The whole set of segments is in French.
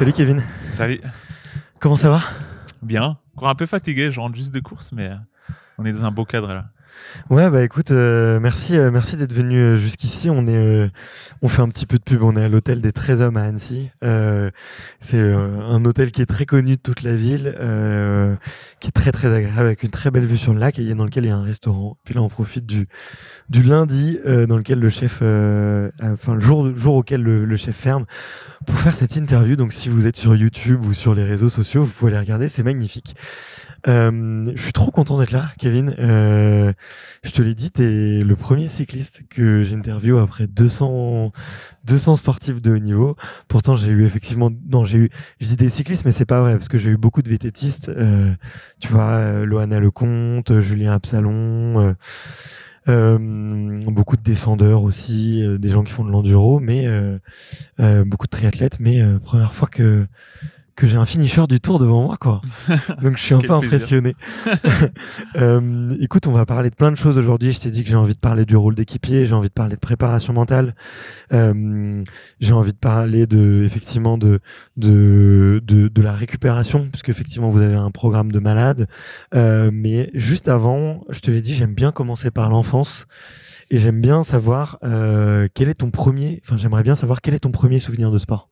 Salut Kevin. Salut. Comment ça va Bien. Encore un peu fatigué, je rentre juste de course, mais on est dans un beau cadre là. Ouais, bah écoute, euh, merci, euh, merci d'être venu euh, jusqu'ici. On est, on fait un petit peu de pub. On est à l'hôtel des 13 hommes à Annecy. c'est un hôtel qui est très connu de toute la ville, qui est très très agréable avec une très belle vue sur le lac et dans lequel il y a un restaurant. Puis là, on profite du du lundi dans lequel le chef, enfin le jour jour auquel le, le, chef ferme pour faire cette interview. Donc si vous êtes sur YouTube ou sur les réseaux sociaux, vous pouvez les regarder. C'est magnifique. Euh, je suis trop content d'être là, Kevin. Euh, je te l'ai dit, tu es le premier cycliste que j'interview après 200, 200 sportifs de haut niveau. Pourtant, j'ai eu effectivement, non, j'ai eu, je dis des cyclistes, mais c'est pas vrai parce que j'ai eu beaucoup de vététistes. Euh, tu vois, Loana Lecomte, Julien Absalon. beaucoup de descendeurs aussi, des gens qui font de l'enduro, mais beaucoup de triathlètes. Mais première fois que que j'ai un finisher du tour devant moi, quoi. Donc je suis un peu impressionné. Euh, écoute, on va parler de plein de choses aujourd'hui. Je t'ai dit que j'ai envie de parler du rôle d'équipier, j'ai envie de parler de préparation mentale, euh, j'ai envie de parler de effectivement de de, de, la récupération, puisque effectivement vous avez un programme de malade. Euh, mais juste avant, je te l'ai dit, j'aime bien commencer par l'enfance et j'aime bien savoir quel est ton premier. Enfin, j'aimerais bien savoir quel est ton premier souvenir de sport.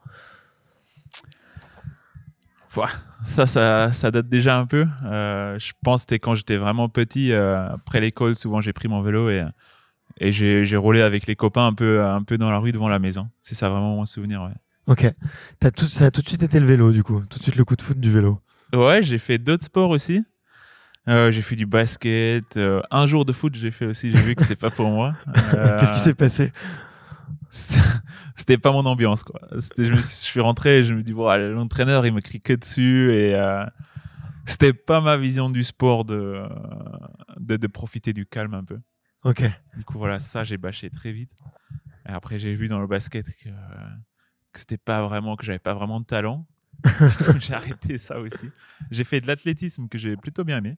Ça, ça, ça, date déjà un peu. Euh, je pense que c'était quand j'étais vraiment petit. Euh, après l'école, souvent, j'ai pris mon vélo et, et j'ai roulé avec les copains un peu, un peu dans la rue devant la maison. C'est ça vraiment mon souvenir. Ouais. Ok. As tout, ça a tout de suite été le vélo, du coup. Tout de suite le coup de foot du vélo. Ouais, j'ai fait d'autres sports aussi. Euh, j'ai fait du basket. un jour de foot, j'ai fait aussi. J'ai vu que c'est pas pour moi. Qu'est-ce qui s'est passé c'était pas mon ambiance quoi. Je, suis rentré et je me dis bon, l'entraîneur il me crie que dessus et euh, c'était pas ma vision du sport euh, de, de, profiter du calme un peu. Ok. Du coup voilà ça j'ai bâché très vite. Et après j'ai vu dans le basket que, euh, c'était pas vraiment que j'avais pas vraiment de talent. j'ai arrêté ça aussi. J'ai fait de l'athlétisme que j'ai plutôt bien aimé.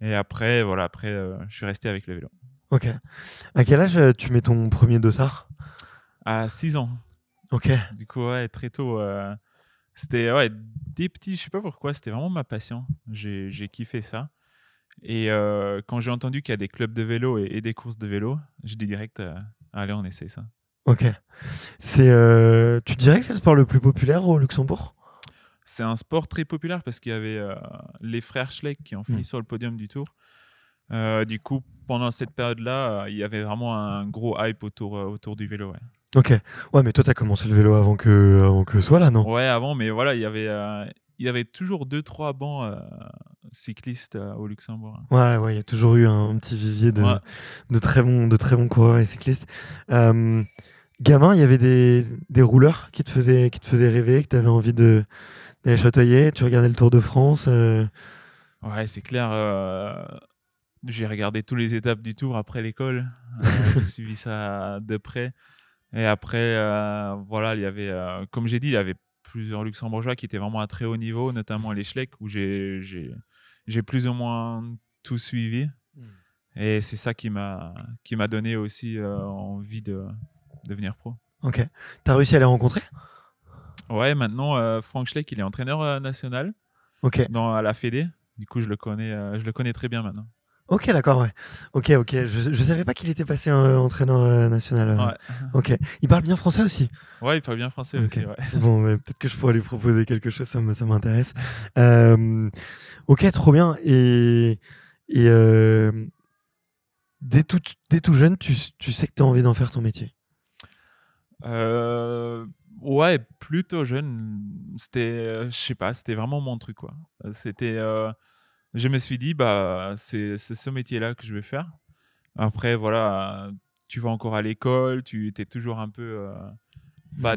Et après voilà après je suis resté avec le vélo. Ok. À quel âge euh, tu mets ton premier dossard À 6 ans. Ok. Du coup, ouais, très tôt. Euh, c'était ouais, des petits, je sais pas pourquoi, c'était vraiment ma passion. J'ai, kiffé ça. Et euh, quand j'ai entendu qu'il y a des clubs de vélo et, des courses de vélo, j'ai dit direct, allez, on essaie ça. Ok. C'est, tu dirais que c'est le sport le plus populaire au Luxembourg C'est un sport très populaire parce qu'il y avait les frères Schleck qui ont fini mm. sur le podium du tour. Euh, du coup, pendant cette période-là, euh, il y avait vraiment un gros hype autour, euh, autour du vélo. Ouais. Ok. Ouais, mais toi, tu as commencé le vélo avant que, avant que soit là, non Ouais, avant, mais voilà, il y avait, il y avait toujours deux, trois bancs cyclistes au Luxembourg. Hein. Ouais, ouais, il y a toujours eu un, petit vivier de, de, très bons, de très bons coureurs et cyclistes. gamin, il y avait des, des, rouleurs qui te, faisaient, qui te faisaient rêver, que tu avais envie de, d'aller chatoyer. Tu regardais le Tour de France. Ouais, c'est clair j'ai regardé toutes les étapes du tour après l'école. Euh, j'ai suivi ça de près. Et après, euh, voilà, il y avait, euh, comme j'ai dit, il y avait plusieurs Luxembourgeois qui étaient vraiment à très haut niveau, notamment les Schleck, où j'ai plus ou moins tout suivi. Hmm. Et c'est ça qui m'a donné aussi envie de, devenir pro. Ok. Tu as réussi à les rencontrer Ouais, maintenant, Franck Schleck, il est entraîneur national Ok. dans, à la Fédé. Du coup, je le connais, je le connais très bien maintenant. Ok, d'accord, ouais. Ok, ok. Je, ne savais pas qu'il était passé euh, entraîneur euh, national. Euh. ouais. Ok. Il parle bien français aussi Ouais, il parle bien français aussi, ouais. Bon, peut-être que je pourrais lui proposer quelque chose, ça m'intéresse. Euh, ok, trop bien. Et, dès, tout, tout jeune, tu, tu sais que tu as envie d'en faire ton métier Ouais, plutôt jeune. C'était, je sais pas, c'était vraiment mon truc, quoi. C'était je me suis dit, bah, c'est ce métier-là que je vais faire. Après, voilà, tu vas encore à l'école, tu es toujours un peu. Euh, bah,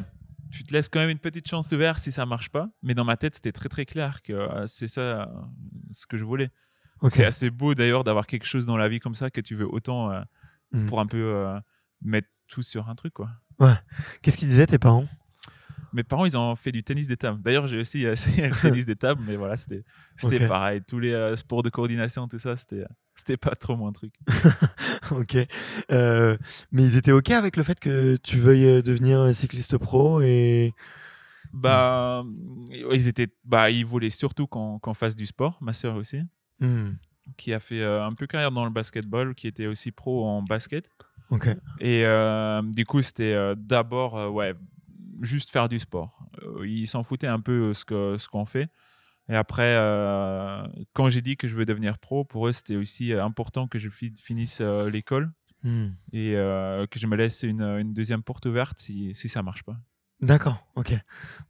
tu te laisses quand même une petite chance ouverte si ça marche pas. Mais dans ma tête, c'était très très clair que euh, c'est ça euh, ce que je voulais. C'est assez beau d'ailleurs d'avoir quelque chose dans la vie comme ça que tu veux autant mmh. pour un peu mettre tout sur un truc. quoi. Ouais. Qu'est-ce qu'ils disaient tes parents mes parents, ils ont fait du tennis des tables. D'ailleurs, j'ai aussi euh, essayé le tennis des tables, mais voilà, c'était c'était pareil. Tous les euh, sports de coordination, tout ça, c'était euh, c'était pas trop mon truc. ok. mais ils étaient ok avec le fait que tu veuilles devenir cycliste pro et. Bah, ils étaient. Bah, ils voulaient surtout qu'on fasse du sport. Ma sœur aussi, hmm. qui a fait un peu carrière dans le basketball, qui était aussi pro en basket. Ok. Et du coup, c'était d'abord ouais, juste faire du sport. Euh, ils s'en foutaient un peu euh, ce qu'on ce qu'on fait. Et après, euh, quand j'ai dit que je veux devenir pro, pour eux, c'était aussi important que je finisse l'école hmm. et que je me laisse une, deuxième porte ouverte si, si ça marche pas. D'accord, ok.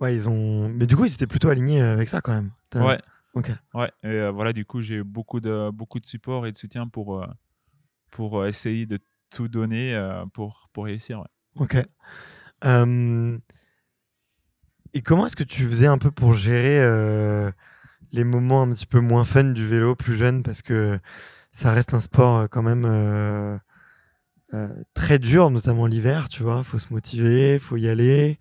Ouais, ils ont. Mais du coup, ils étaient plutôt alignés avec ça quand même. Ouais. Ok. Ouais. Et voilà, du coup, j'ai eu beaucoup de beaucoup de support et de soutien pour pour essayer de tout donner pour pour réussir. Ok. Et comment est-ce que tu faisais un peu pour gérer euh, les moments un petit peu moins fun du vélo plus jeune Parce que ça reste un sport euh, quand même euh, très dur, notamment l'hiver, tu vois. faut se motiver, il faut y aller.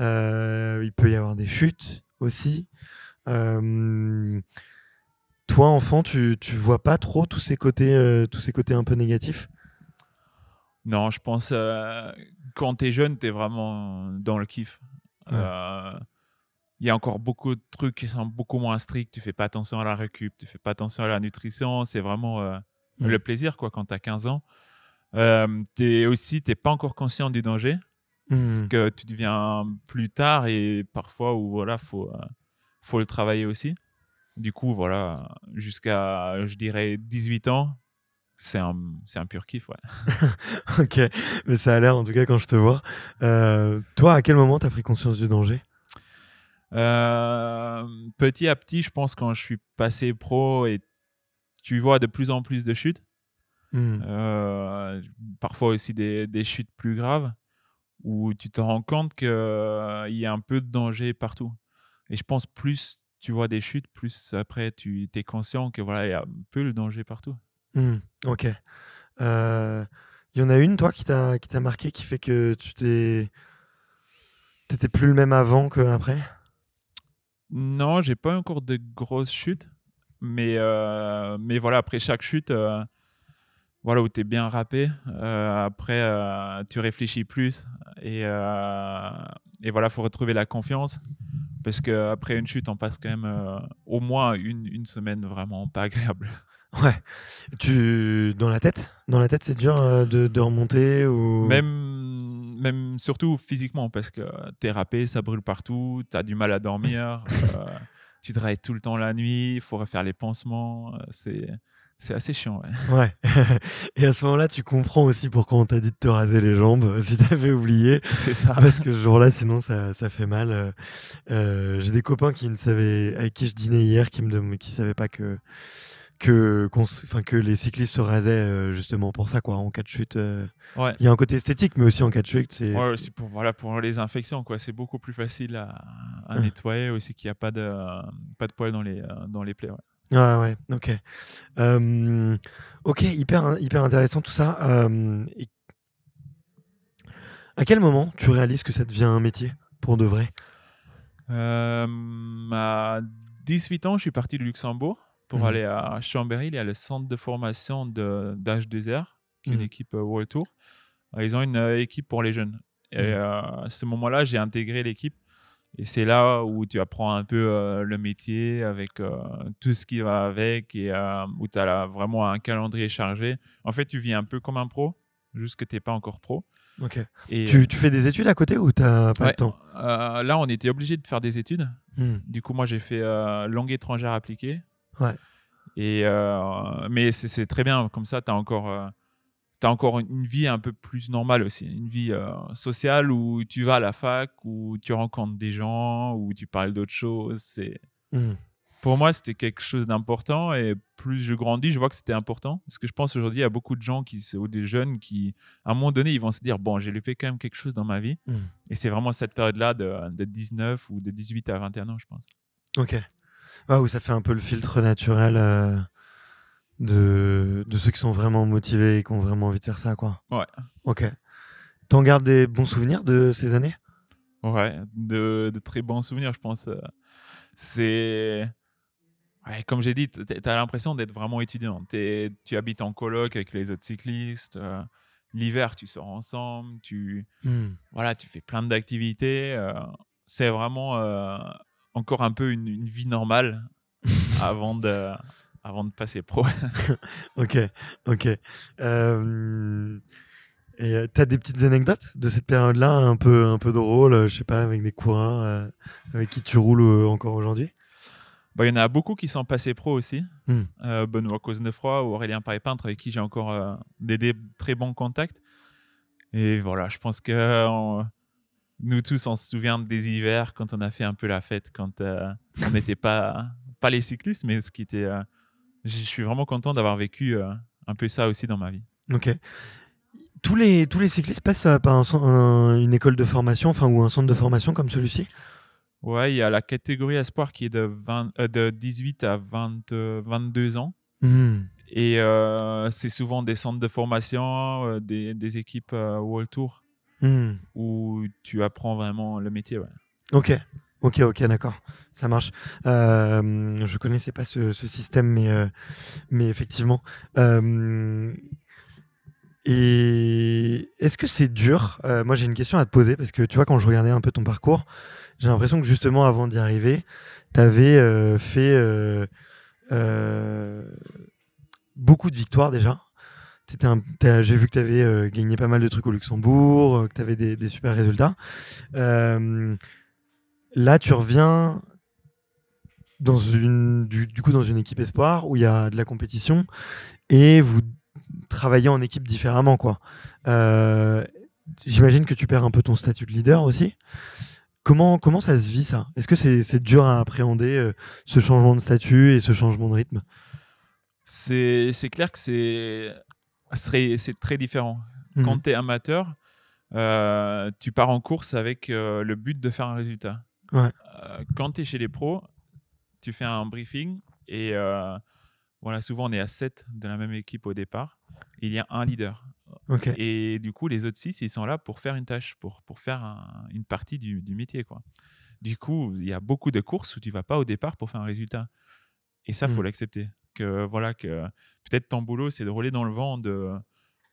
il peut y avoir des chutes aussi. toi, enfant, tu, tu vois pas trop tous ces côtés, tous ces côtés un peu négatifs Non, je pense quand tu es jeune, tu es vraiment dans le kiff il euh, y a encore beaucoup de trucs qui sont beaucoup moins stricts. Tu fais pas attention à la récup, tu fais pas attention à la nutrition. C'est vraiment euh, mm. le plaisir quoi quand tu as 15 ans. Euh, es aussi, tu pas encore conscient du danger. ce Parce mm. que tu deviens plus tard et parfois où voilà, faut, euh, faut le travailler aussi. Du coup, voilà, jusqu'à, je dirais, 18 ans, c'est un, pur kiff, ouais. ok, mais ça a l'air en tout cas quand je te vois. Euh, toi, à quel moment tu as pris conscience du danger euh, Petit à petit, je pense quand je suis passé pro et tu vois de plus en plus de chutes, hmm. euh, parfois aussi des, chutes plus graves, où tu te rends compte qu'il y a un peu de danger partout. Et je pense plus tu vois des chutes, plus après tu es conscient que voilà, il y a un peu le danger partout. Mmh, ok. Il euh, y en a une, toi, qui t'a marqué, qui fait que tu T'étais plus le même avant qu'après Non, j'ai pas encore de grosses chutes. Mais, euh, mais voilà, après chaque chute, euh, voilà, où tu es bien râpé, après, tu réfléchis plus. Et, et voilà, faut retrouver la confiance. Parce qu'après une chute, on passe quand même au moins une, une semaine vraiment pas agréable. Ouais. Tu dans la tête, dans la tête, c'est dur euh, de, remonter ou même même surtout physiquement parce que t'es râpé, ça brûle partout, t'as du mal à dormir, euh, tu tu travailles tout le temps la nuit, il faut refaire les pansements, euh, c'est c'est assez chiant. Ouais. Et à ce moment-là, tu comprends aussi pourquoi on t'a dit de te raser les jambes, si t'avais oublié. C'est ça. Parce que ce jour-là, sinon, ça, ça, fait mal. J'ai des copains qui ne savaient, avec qui je dînais hier, qui me qui savaient pas que que, que les cyclistes se rasaient euh, justement pour ça, quoi, en cas de chute. Euh. Il y a un côté esthétique, mais aussi en cas de chute, c'est. c'est pour, voilà, pour les infections, quoi. C'est beaucoup plus facile à, ah. nettoyer aussi qu'il n'y a pas de, pas de poils dans les, euh, dans les plaies. Ouais. ouais, ok. ok, hyper, hein, hyper intéressant tout ça. À quel moment tu réalises que ça devient un métier pour de vrai À 18 ans, je suis parti du Luxembourg pour mhm. aller à Chambéry. Il y a le centre de formation d'âge 2 r qui est une mhm. équipe euh, World Tour. Euh, ils ont une euh, équipe pour les jeunes. Et mhm. à ce moment-là, j'ai intégré l'équipe. Et c'est là où tu apprends un peu le métier avec tout ce qui va avec et où tu as vraiment un calendrier chargé. En fait, tu vis un peu comme un pro, juste que tu n'es pas encore pro. Et, tu, fais des études à côté ou tu n'as pas le temps Là, on était obligé de faire des études. Hmm. Du coup, moi, j'ai fait langue étrangère appliquée Ouais. Et, euh, mais c'est très bien, comme ça, tu as encore. Euh, as encore une vie un peu plus normale aussi, une vie euh, sociale où tu vas à la fac, où tu rencontres des gens, où tu parles d'autres choses. C'est mmh. Pour moi, c'était quelque chose d'important et plus je grandis, je vois que c'était important. Parce que je pense aujourd'hui, il y a beaucoup de gens qui, ou des jeunes qui, à un moment donné, ils vont se dire Bon, j'ai loupé quand même quelque chose dans ma vie. Mmh. Et c'est vraiment cette période-là de, de 19 ou de 18 à 21 ans, je pense. Ok. Ah, Où ça fait un peu le filtre naturel euh, de, ceux qui sont vraiment motivés et qui ont vraiment envie de faire ça, quoi. Ouais. Ok. T'en gardes des bons souvenirs de ces années Ouais, de, très bons souvenirs, je pense. C'est. comme j'ai dit, tu as l'impression d'être vraiment étudiant. tu habites en coloc avec les autres cyclistes. Euh, l'hiver, tu sors ensemble. Tu, hmm. voilà, tu fais plein d'activités. Euh, c'est vraiment encore un peu une, vie normale avant de avant de passer pro. ok, ok. Euh... Et euh, t'as des petites anecdotes de cette période-là, un peu un peu drôles, euh, je sais pas, avec des coureurs euh, avec qui tu roules encore aujourd'hui bah, il y en a beaucoup qui sont passés pro aussi. Hmm. Benoît Cosnefroy ou Aurélien Paré-Peintre, avec qui j'ai encore des, très bons contacts. Et voilà, je pense que nous tous, on se souvient des hivers quand on a fait un peu la fête, quand euh, on n'était pas, pas les cyclistes, mais ce qui était. Euh, je suis vraiment content d'avoir vécu euh, un peu ça aussi dans ma vie. Ok. Tous les, tous les cyclistes passent par une école de formation, enfin, ou un centre de formation comme celui-ci Ouais, il y a la catégorie espoir qui est de, 20, de 18 à 20, 22 ans. Mmh. Et c'est souvent des centres de formation, des, des équipes World Tour où tu apprends vraiment le métier. Ok. Ok, ok, d'accord, ça marche. Euh, je connaissais pas ce, système, mais, euh, mais effectivement. Euh, et est-ce que c'est dur Moi, j'ai une question à te poser parce que tu vois, quand je regardais un peu ton parcours, j'ai l'impression que justement, avant d'y arriver, tu avais fait beaucoup de victoires déjà. J'ai vu que tu avais euh, gagné pas mal de trucs au Luxembourg, euh, que tu avais des, super résultats. Euh, là, tu reviens dans une, du, coup dans une équipe espoir où il y a de la compétition et vous travaillez en équipe différemment. quoi. J'imagine que tu perds un peu ton statut de leader aussi. Comment, comment ça se vit ça Est-ce que c'est dur à appréhender ce changement de statut et ce changement de rythme c'est clair que c'est c'est très différent. Mhm. Quand tu es amateur, euh, tu pars en course avec euh, le but de faire un résultat. Euh, quand tu es chez les pros, tu fais un briefing et voilà, souvent on est à 7 de la même équipe au départ. Il y a un leader. Et du coup, les autres 6, ils sont là pour faire une tâche, pour, pour faire une partie du, métier. Quoi. Du coup, il y a beaucoup de courses où tu vas pas au départ pour faire un résultat. Et ça, il faut mhm. l'accepter que voilà que peut-être ton boulot c'est de rouler dans le vent de,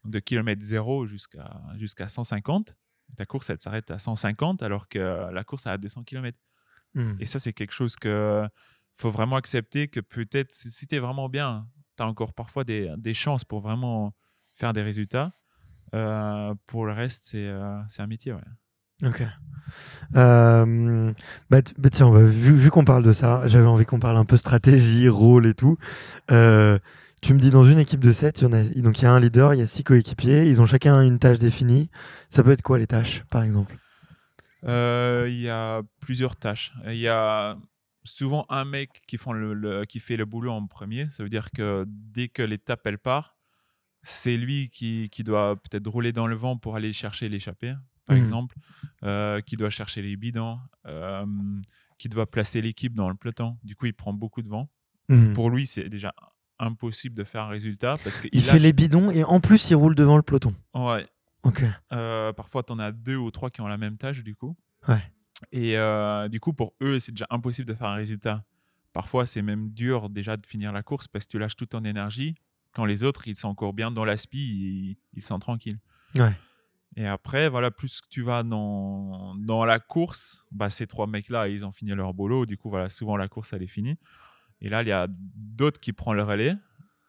de km zéro jusqu'à jusqu'à 150. Ta course elle s'arrête à 150 alors que la course à 200 km. Mmh. Et ça c'est quelque chose que faut vraiment accepter que peut-être si tu es vraiment bien, tu as encore parfois des, chances pour vraiment faire des résultats. Euh, pour le reste, c'est euh, un métier. Ok. Euh, bah, bah, tiens, vu, qu'on parle de ça, j'avais envie qu'on parle un peu stratégie, rôle et tout. Euh, tu me dis dans une équipe de 7, il y, a, un leader, il y a six coéquipiers, ils ont chacun une tâche définie. Ça peut être quoi les tâches, par exemple euh, Il y a plusieurs tâches. Il y a souvent un mec qui, fait le boulot en premier. Ça veut dire que dès que l'étape elle part, c'est lui qui, qui doit peut-être rouler dans le vent pour aller chercher l'échappée par mmh. exemple, euh, qui doit chercher les bidons, euh, qui doit placer l'équipe dans le peloton. Du coup, il prend beaucoup de vent. Mmh. Pour lui, c'est déjà impossible de faire un résultat parce qu'il il fait les bidons et en plus il roule devant le peloton. Ouais. Ok. Euh, parfois, t'en as deux ou trois qui ont la même tâche du coup. Ouais. Et euh, du coup, pour eux, c'est déjà impossible de faire un résultat. Parfois, c'est même dur déjà de finir la course parce que tu lâches toute ton énergie quand les autres, ils sont encore bien dans l'aspi, ils, ils sont tranquilles. Ouais. Et après, voilà, plus que tu vas dans, dans la course, bah, ces trois mecs-là, ils ont fini leur boulot. Du coup, voilà, souvent la course, elle est finie. Et là, il y a d'autres qui prennent le relais.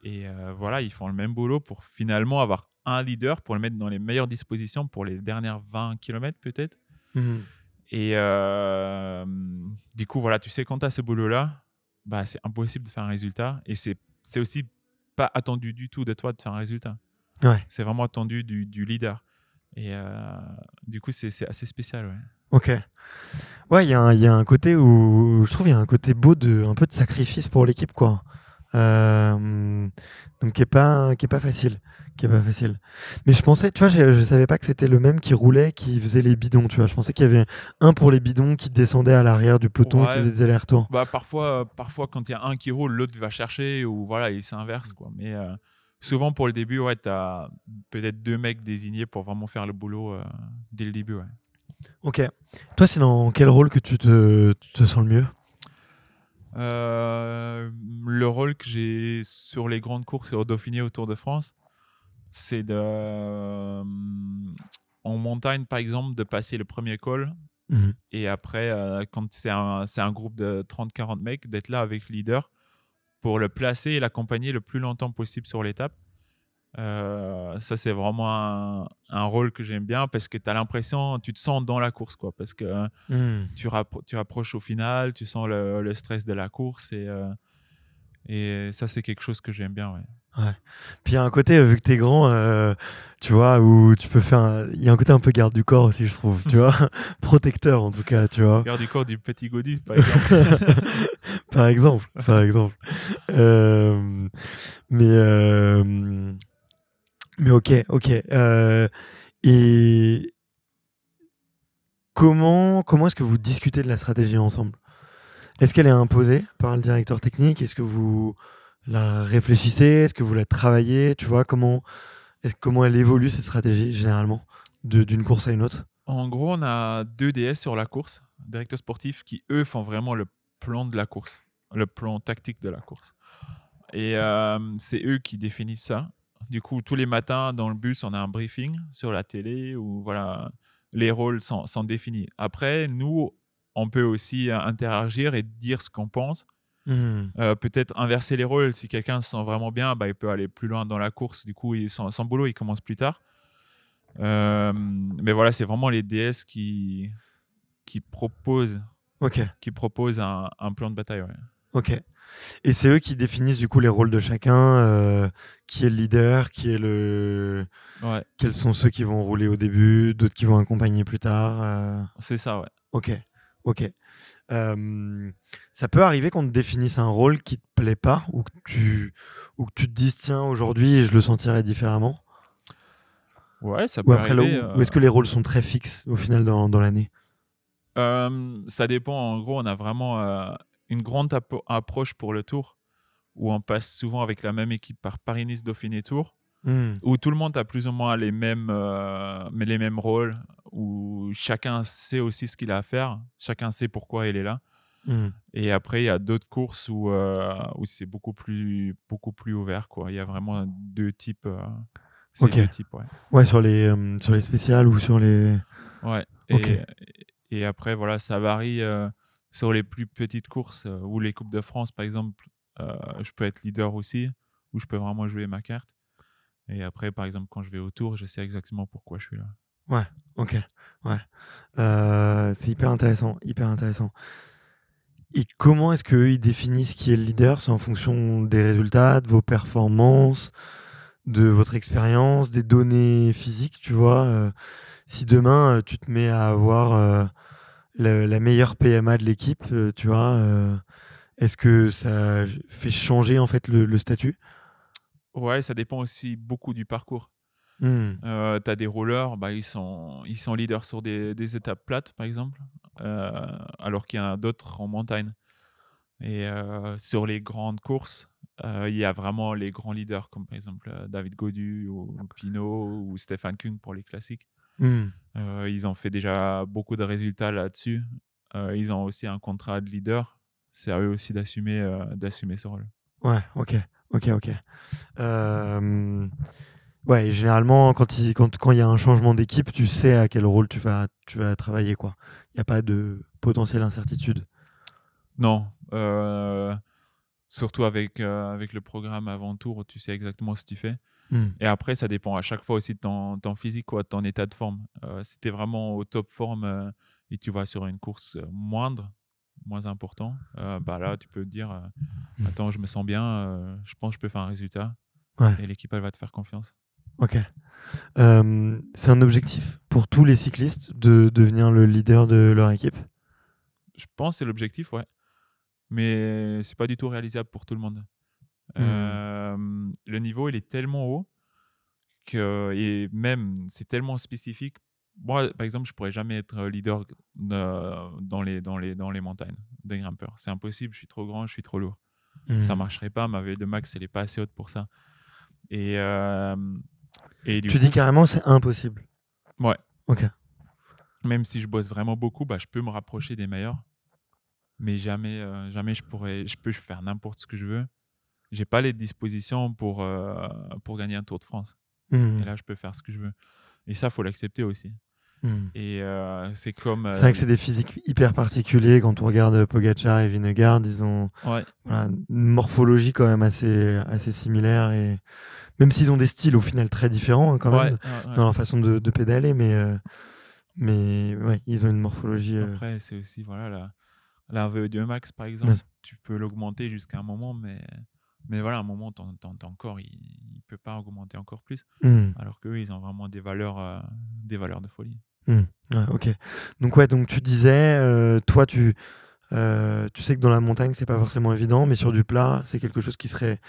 Et euh, voilà, ils font le même boulot pour finalement avoir un leader pour le mettre dans les meilleures dispositions pour les dernières 20 km peut-être. Mmh. Et euh, du coup, voilà, tu sais, quand tu as ce boulot-là, bah, c'est impossible de faire un résultat. Et c'est aussi pas attendu du tout de toi de faire un résultat. C'est vraiment attendu du, du leader. Et euh, du coup, c'est assez spécial. Ouais. Ok. Ouais, il y, y, a un côté où je trouve il y a un côté beau de un peu de sacrifice pour l'équipe quoi. Euh, donc qui est pas qui est pas facile, qui est pas facile. Mais je pensais, tu vois, je, je savais pas que c'était le même qui roulait, qui faisait les bidons. Tu vois, je pensais qu'il y avait un pour les bidons qui descendait à l'arrière du peloton qui faisait des allers-retours. Bah parfois, euh, parfois quand il y a un qui roule, l'autre va chercher ou voilà, il s'inverse quoi. Mais souvent pour le début, ouais, tu as peut-être deux mecs désignés pour vraiment faire le boulot euh, dès le début. Ok. Toi, c'est dans quel rôle que tu te, sens le mieux euh, Le rôle que j'ai sur les grandes courses au Dauphiné autour de France, c'est de. Euh, en montagne, par exemple, de passer le premier col. Mhm. Et après, quand c'est un, un, groupe de 30-40 mecs, d'être là avec le leader pour le placer et l'accompagner le plus longtemps possible sur l'étape. Euh, ça, c'est vraiment un, rôle que j'aime bien parce que tu as l'impression, tu te sens dans la course, quoi, parce que hmm. tu, rapproches au final, tu sens le, stress de la course et, euh, et ça, c'est quelque chose que j'aime bien. Ouais. Puis il y a un côté, euh, vu que t'es grand, euh, tu vois, où tu peux faire. Il y a un côté un peu garde du corps aussi, je trouve, tu vois. Protecteur en tout cas, tu vois. Garde du corps du petit Gaudi, par exemple. par exemple, par exemple. Euh, mais. Mais ok, ok. Et. Comment, comment est-ce que vous discutez de la stratégie ensemble Est-ce qu'elle est imposée par le directeur technique Est-ce que vous la réfléchissez Est-ce que vous la travaillez Tu vois, comment, comment elle évolue cette stratégie généralement d'une course à une autre En gros, on a deux DS sur la course, directeurs sportifs qui, eux, font vraiment le plan de la course, le plan tactique de la course. Et euh, c'est eux qui définissent ça. Du coup, tous les matins, dans le bus, on a un briefing sur la télé où voilà, les rôles sont définis. Après, nous, on peut aussi interagir et dire ce qu'on pense Mmh. Euh, peut-être inverser les rôles. Si quelqu'un se sent vraiment bien, bah, il peut aller plus loin dans la course. Du coup, il, sans, sans boulot, il commence plus tard. Euh, mais voilà, c'est vraiment les DS qui, qui proposent, qui proposent un, plan de bataille. Ok. Et c'est eux qui définissent du coup les rôles de chacun, euh, qui est le leader, qui est le, quels sont ceux qui vont rouler au début, d'autres qui vont accompagner plus tard. C'est ça, ouais. Ok, ok. Euh, ça peut arriver qu'on te définisse un rôle qui te plaît pas ou que tu, ou que tu te dises tiens aujourd'hui je le sentirais différemment. Ouais, ça peut arriver. est-ce que euh. les rôles sont très fixes au final dans, l'année Ça dépend. En gros, on a vraiment euh, une grande approche pour le tour où on passe souvent avec la même équipe par Paris-Nice-Dauphiné-Tour. Hmm. où tout le monde a plus ou moins les mêmes, euh, mais les mêmes rôles, où chacun sait aussi ce qu'il a à faire, chacun sait pourquoi il est là. Hmm. Et après, il y a d'autres courses où, euh, où c'est beaucoup plus, beaucoup plus ouvert. Quoi. Il y a vraiment deux types. Euh, deux types ouais. ouais. sur les, sur les spéciales ou sur les. Ouais. Et, après, voilà, ça varie sur les plus petites courses ou les Coupes de France, par exemple. je peux être leader aussi, où je peux vraiment jouer ma carte. Et après, par exemple, quand je vais autour, je sais exactement pourquoi je suis là. Ouais, ok. Ouais. Euh, c'est hyper intéressant, hyper intéressant. Et comment est-ce qu'ils définissent qui est le leader C'est en fonction des résultats, de vos performances, de votre expérience, des données physiques, tu vois. Euh. si demain, euh, tu te mets à avoir la, meilleure PMA de l'équipe, tu vois, est-ce que ça fait changer en fait le statut Ouais, ça dépend aussi beaucoup du parcours. Mmh. Euh, tu as des rouleurs, bah, ils, sont, ils sont leaders sur des, étapes plates, par exemple, euh, alors qu'il y en a d'autres en montagne. Et euh, sur les grandes courses, il y a vraiment les grands leaders, comme par exemple David Godu ou Pinot ou Stéphane Kung pour les classiques. Mmh. ils ont fait déjà beaucoup de résultats là-dessus. ils ont aussi un contrat de leader. C'est à eux aussi d'assumer d'assumer ce rôle. Ouais, ok. Ok, ok. Euh, ouais, généralement, quand il quand, quand y a un changement d'équipe, tu sais à quel rôle tu vas, tu vas travailler. Il n'y a pas de potentielle incertitude. Non. Euh, surtout avec, euh, avec le programme avant tour, tu sais exactement ce que tu fais. Hmm. Et après, ça dépend à chaque fois aussi de ton, ton physique, quoi, de ton état de forme. si tu es vraiment au top forme et tu vas sur une course moindre, moins important, euh, bah là, tu peux dire euh, Attends, je me sens bien, euh, je pense que je peux faire un résultat. Ouais. Et l'équipe, elle va te faire confiance. Ok. c'est un objectif pour tous les cyclistes de devenir le leader de leur équipe Je pense que c'est l'objectif, ouais. Mais c'est pas du tout réalisable pour tout le monde. Mmh. le niveau, il est tellement haut que, et même, c'est tellement spécifique moi, par exemple, je pourrais jamais être euh, leader dans les, dans les, dans les montagnes des grimpeurs. C'est impossible, je suis trop grand, je suis trop lourd. Ça Ça mmh. marcherait pas, ma V2 max, elle est pas assez haute pour ça. Et, et tu dis carrément, c'est impossible. Ouais. Ok. Même si je bosse vraiment beaucoup, bah, je peux me rapprocher des meilleurs. Mais jamais, euh, jamais je pourrais, je peux faire n'importe ce que je veux. J'ai pas les dispositions pour, euh, pour gagner un Tour de France. Mmh. Et là, je peux faire ce que je veux. Et ça, faut l'accepter aussi. Hmm. Et euh, c'est comme. vrai que euh, c'est des physiques hyper particuliers. Quand on regarde euh, Pogachar et vinegar ils ont une morphologie quand même assez, assez similaire. Et même s'ils ont des styles au final très différents hein, quand même dans leur façon de, pédaler, mais mais ils ont une morphologie. Après, c'est aussi voilà la, la 2 max par exemple. Tu peux l'augmenter jusqu'à un moment, mais mais voilà, à un moment, ton, ton, corps, il ne peut pas augmenter encore plus. Hmm. Alors qu'eux, ils ont vraiment des valeurs, des valeurs de folie. Mmh. Ouais, ok. Donc ouais, donc tu disais, euh, toi tu, euh, tu sais que dans la montagne c'est pas forcément évident, mais sur du plat c'est quelque chose qui serait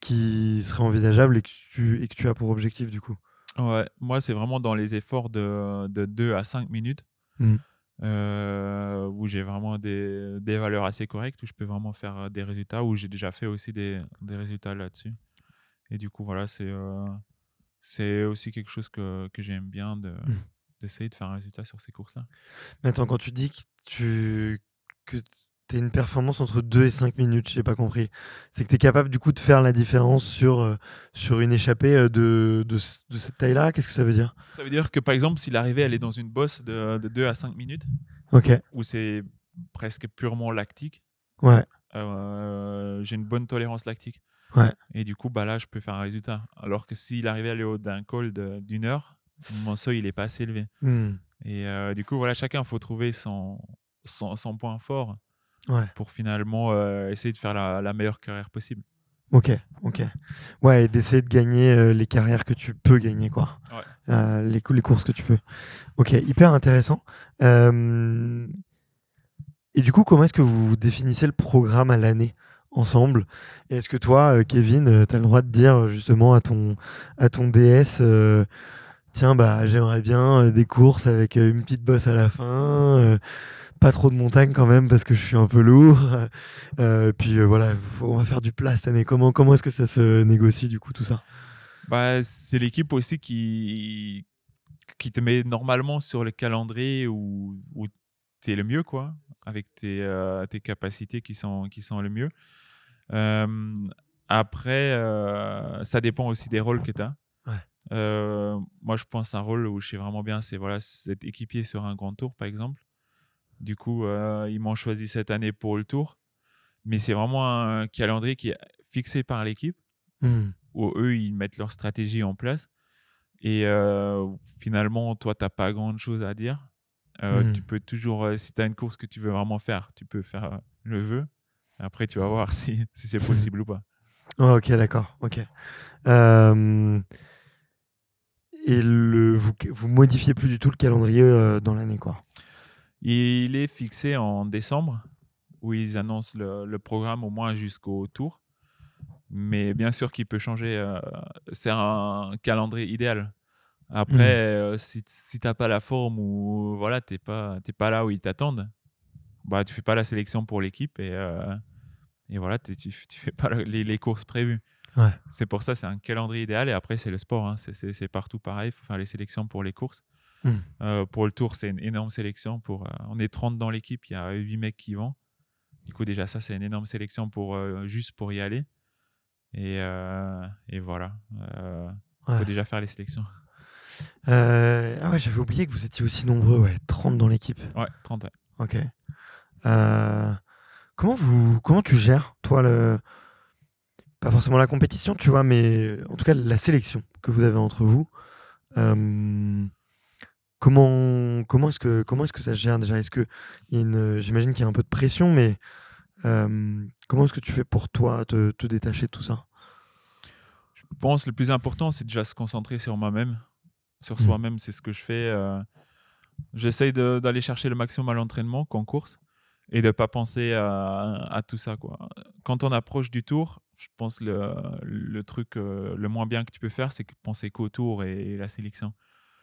qui serait envisageable et que tu et que tu as pour objectif du coup. Ouais, moi c'est vraiment dans les efforts de, de 2 à 5 minutes mmh. euh, où j'ai vraiment des, valeurs assez correctes, où je peux vraiment faire des résultats, où j'ai déjà fait aussi des, résultats là-dessus. Et du coup voilà, c'est c'est aussi quelque chose que, j'aime bien de... Mmh essayer de faire un résultat sur ces courses-là. maintenant quand tu dis que tu que as une performance entre 2 et 5 minutes, j'ai pas compris. C'est que tu es capable du coup de faire la différence sur, euh, sur une échappée euh, de, de, cette taille-là Qu'est-ce que ça veut dire Ça veut dire que par exemple, si l'arrivée elle est dans une bosse de, 2 à 5 minutes, ok, où c'est presque purement lactique, ouais. Euh, j'ai une bonne tolérance lactique. Ouais. Et du coup, bah là, je peux faire un résultat. Alors que si l'arrivée aller est d'un col d'une heure, mon seuil, il n'est pas assez élevé. Hmm. Et euh, du coup, voilà, chacun, il faut trouver son, son, point fort pour finalement euh, essayer de faire la, meilleure carrière possible. Ok, ok. Ouais, et d'essayer de gagner euh, les carrières que tu peux gagner, quoi. Ouais. les, les courses que tu peux. Ok, hyper intéressant. Et du coup, comment est-ce que vous définissez le programme à l'année ensemble. Est-ce que toi, Kevin, tu as le droit de dire justement à ton, à ton DS, euh, tiens, bah, j'aimerais bien euh, des courses avec euh, une petite bosse à la fin euh, pas trop de montagne quand même parce que je suis un peu lourd. puis voilà, on va faire du plat cette année. Comment, comment est-ce que ça se négocie du coup tout ça bah, C'est l'équipe aussi qui, qui te met normalement sur le calendrier où, t'es tu es le mieux, quoi, avec tes, tes, capacités qui sont, qui sont le mieux. après, ça dépend aussi des rôles que tu as. Euh, moi, je pense un rôle où je sais vraiment bien, c'est voilà, être équipier sur un grand tour, par exemple. Du coup, euh, ils m'ont choisi cette année pour le tour. Mais c'est vraiment un calendrier qui est fixé par l'équipe, mmh. où eux, ils mettent leur stratégie en place. Et euh, finalement, toi, tu n'as pas grand-chose à dire. Mmh. Tu peux toujours, si tu as une course que tu veux vraiment faire, tu peux faire le vœu. Après, tu vas voir si, si c'est possible ou pas. ok, d'accord. Ok. Euh et le, vous, vous modifiez plus du tout le calendrier euh, dans l'année. quoi. Il est fixé en décembre, où ils annoncent le, programme au moins jusqu'au tour. Mais bien sûr qu'il peut changer. Euh, c'est un calendrier idéal. Après, hmm. euh, si, si tu n'as pas la forme ou voilà, tu n'es pas, pas là où ils t'attendent, bah, tu fais pas la sélection pour l'équipe et, voilà, tu ne fais pas les courses prévues. C'est pour ça, c'est un calendrier idéal. Et après, c'est le sport. Hein. C'est partout pareil. Il faut faire les sélections pour les courses. Mmh. Euh, pour le tour, c'est une énorme sélection. Pour, euh, on est 30 dans l'équipe, il y a 8 mecs qui vont. Du coup, déjà, ça, c'est une énorme sélection pour, euh, juste pour y aller. Et, voilà. Il faut déjà faire les sélections. ah ouais, j'avais oublié que vous étiez aussi nombreux, 30 dans l'équipe. Ouais, 30, Ok. comment, vous, comment tu gères, toi, le, pas forcément la compétition, tu vois, mais en tout cas la sélection que vous avez entre vous. Euh, comment comment est-ce que comment est-ce que ça gère déjà Est-ce que j'imagine qu'il y a un peu de pression, mais euh, comment est-ce que tu fais pour toi te, te détacher de tout ça Je pense que le plus important, c'est déjà se concentrer sur moi-même, sur mmh. soi-même. C'est ce que je fais. Euh, j'essaye d'aller chercher le maximum à l'entraînement qu'en course et de pas penser à, à, tout ça. Quoi. Quand on approche du tour, je pense le, le truc le moins bien que tu peux faire, c'est penser qu'au tour et, la sélection.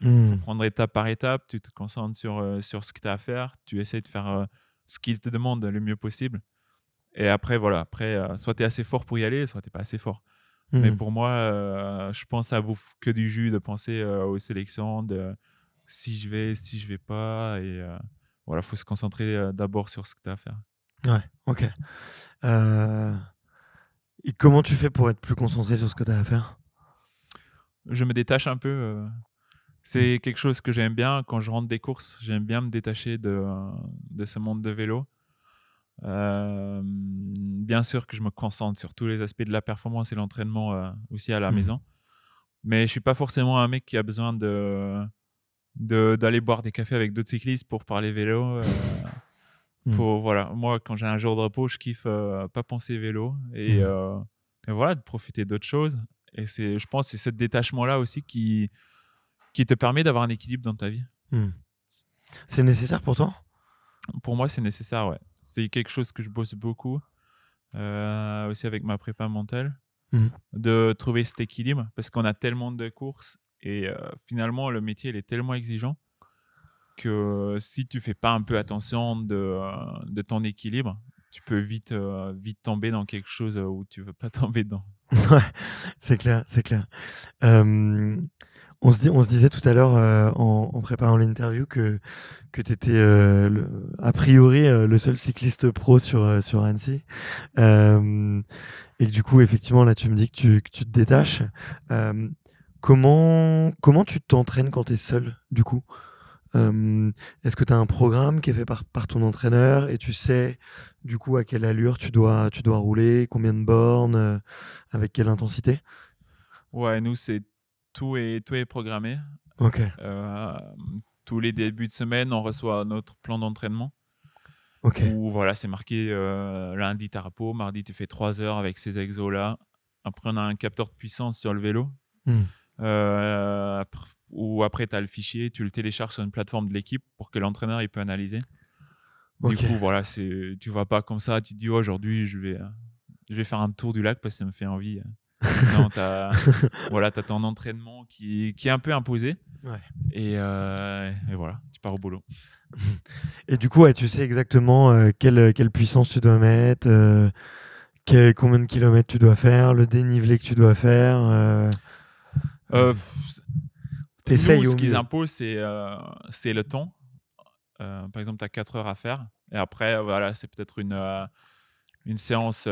Il faut mmh. prendre étape par étape, tu te concentres sur, sur ce que tu as à faire, tu essaies de faire ce qu'il te demande le mieux possible. Et après, voilà, après, soit tu es assez fort pour y aller, soit tu n'es pas assez fort. Mais mmh. pour moi, je pense à bouffe que du jus de penser aux sélections, de si je vais, si je vais pas. Et voilà, il faut se concentrer d'abord sur ce que tu as à faire. Ouais, ok. Euh... Et comment tu fais pour être plus concentré sur ce que tu as à faire Je me détache un peu. Euh. C'est mm. quelque chose que j'aime bien quand je rentre des courses. J'aime bien me détacher de, ce monde de vélo. Euh, bien sûr que je me concentre sur tous les aspects de la performance et l'entraînement euh, aussi à la mm. maison. Mais je suis pas forcément un mec qui a besoin de d'aller boire des cafés avec d'autres cyclistes pour parler vélo. Hmm. Pour, voilà, moi, quand j'ai un jour de repos, je kiffe euh, pas penser vélo hmm. euh, et, voilà, de profiter d'autres choses. Et c'est, je pense, c'est ce détachement-là aussi qui, qui te permet d'avoir un équilibre dans ta vie. Hmm. C'est nécessaire pour toi Pour moi, c'est nécessaire, ouais. C'est quelque chose que je bosse beaucoup, euh, aussi avec ma prépa mentale, de trouver cet équilibre parce qu'on a tellement de courses et finalement, le métier, il est tellement exigeant euh, si tu fais pas un peu attention de, euh, ton équilibre, tu peux vite, euh, vite tomber dans quelque chose où tu veux pas tomber dedans. c'est clair, c'est clair. on, se disait tout à l'heure en, préparant l'interview que, que tu étais a priori le seul cycliste pro sur, sur Annecy. et du coup, effectivement, là, tu me dis que tu, te détaches. comment, comment tu t'entraînes quand tu es seul, du coup euh, est-ce que tu as un programme qui est fait par, ton entraîneur et tu sais du coup à quelle allure tu dois, tu dois rouler, combien de bornes, euh, avec quelle intensité Ouais, nous, c'est tout est, tout est programmé. Ok. Euh, tous les débuts de semaine, on reçoit notre plan d'entraînement. Ok. ou voilà, c'est marqué lundi, t'as repos, mardi, tu fais 3 heures avec ces exos-là. Après, on a un capteur de puissance sur le vélo. Hmm. après, ou après tu as le fichier, tu le télécharges sur une plateforme de l'équipe pour que l'entraîneur il peut analyser. Du coup, voilà, c'est tu vois pas comme ça, tu te dis oh, aujourd'hui je vais, euh, je vais faire un tour du lac parce que ça me fait envie. Euh. non, tu as, voilà, ton entraînement qui, qui, est un peu imposé. Et, euh, et, voilà, tu pars au boulot. Et du coup, tu sais exactement quelle, quelle, puissance tu dois mettre, quel, combien de kilomètres tu dois faire, le dénivelé que tu dois faire ce qu'ils imposent, c'est euh, c'est le temps. Euh, par exemple, tu as 4 heures à faire. Et après, voilà, c'est peut-être une, euh, une séance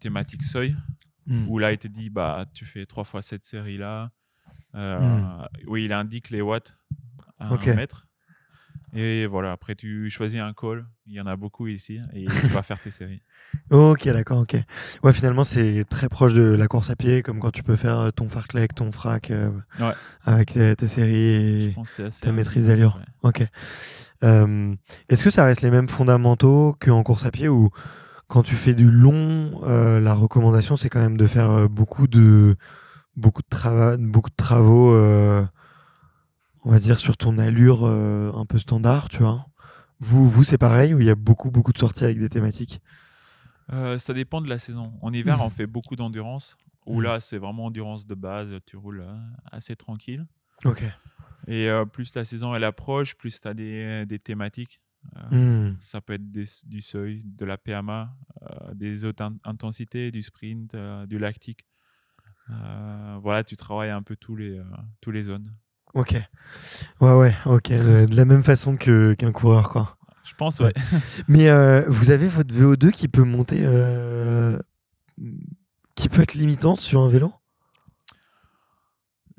thématique seuil. Hmm. où là il te dit bah tu fais trois fois cette série là euh, hmm. oui il indique les watts à mettre et voilà après tu choisis un call il y en a beaucoup ici et tu vas faire tes séries Ok, d'accord, ok. Ouais, finalement, c'est très proche de la course à pied, comme quand tu peux faire euh, ton avec ton frac, euh, avec tes, séries et ta maîtrise d'allure. Euh, est-ce que ça reste les mêmes fondamentaux qu'en course à pied ou quand tu fais du long, la recommandation, c'est quand même de faire beaucoup de, beaucoup de, beaucoup de travaux, on va dire, sur ton allure un peu standard, tu vois vous, vous c'est pareil, ou il y a beaucoup, beaucoup de sorties avec des thématiques euh, ça dépend de la saison. En hiver, on fait beaucoup d'endurance. Ou mm. là, c'est vraiment endurance de base. Tu roules euh, assez tranquille. Ok. Et euh, plus la saison elle approche, plus tu as des, des thématiques. Mm. Ça peut être du seuil, de la PMA, des hautes intensités, du sprint, du lactique. voilà, tu travailles un peu tous les, tous les zones. Ok. Ouais, ouais, ok. De, la même façon qu'un coureur, quoi. Je pense, ouais. Mais euh, vous avez votre VO2 qui peut monter, euh, qui peut être limitante sur un vélo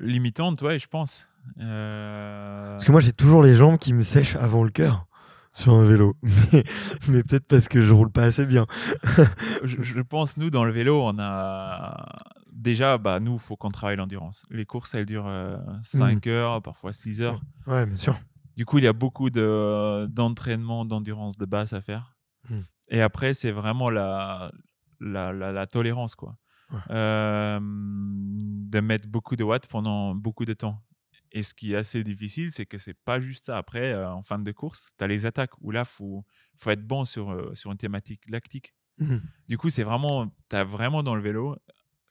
Limitante, ouais, je pense. Euh, parce que moi, j'ai toujours les jambes qui me sèchent avant le cœur sur un vélo. Mais, peut-être parce que je roule pas assez bien. je, pense, nous, dans le vélo, on a. Déjà, bah, nous, il faut qu'on travaille l'endurance. Les courses, elles durent 5 hmm. heures, parfois 6 heures. Ouais, bien sûr. Du coup, il y a beaucoup d'entraînement, d'endurance de base à faire. Hmm. Et après, c'est vraiment la, la, tolérance, quoi. Euh, de mettre beaucoup de watts pendant beaucoup de temps. Et ce qui est assez difficile, c'est que c'est pas juste ça. Après, euh, en fin de course, tu as les attaques où là, faut, faut être bon sur, euh, sur une thématique lactique. Hmm. Du coup, c'est vraiment, tu as vraiment dans le vélo,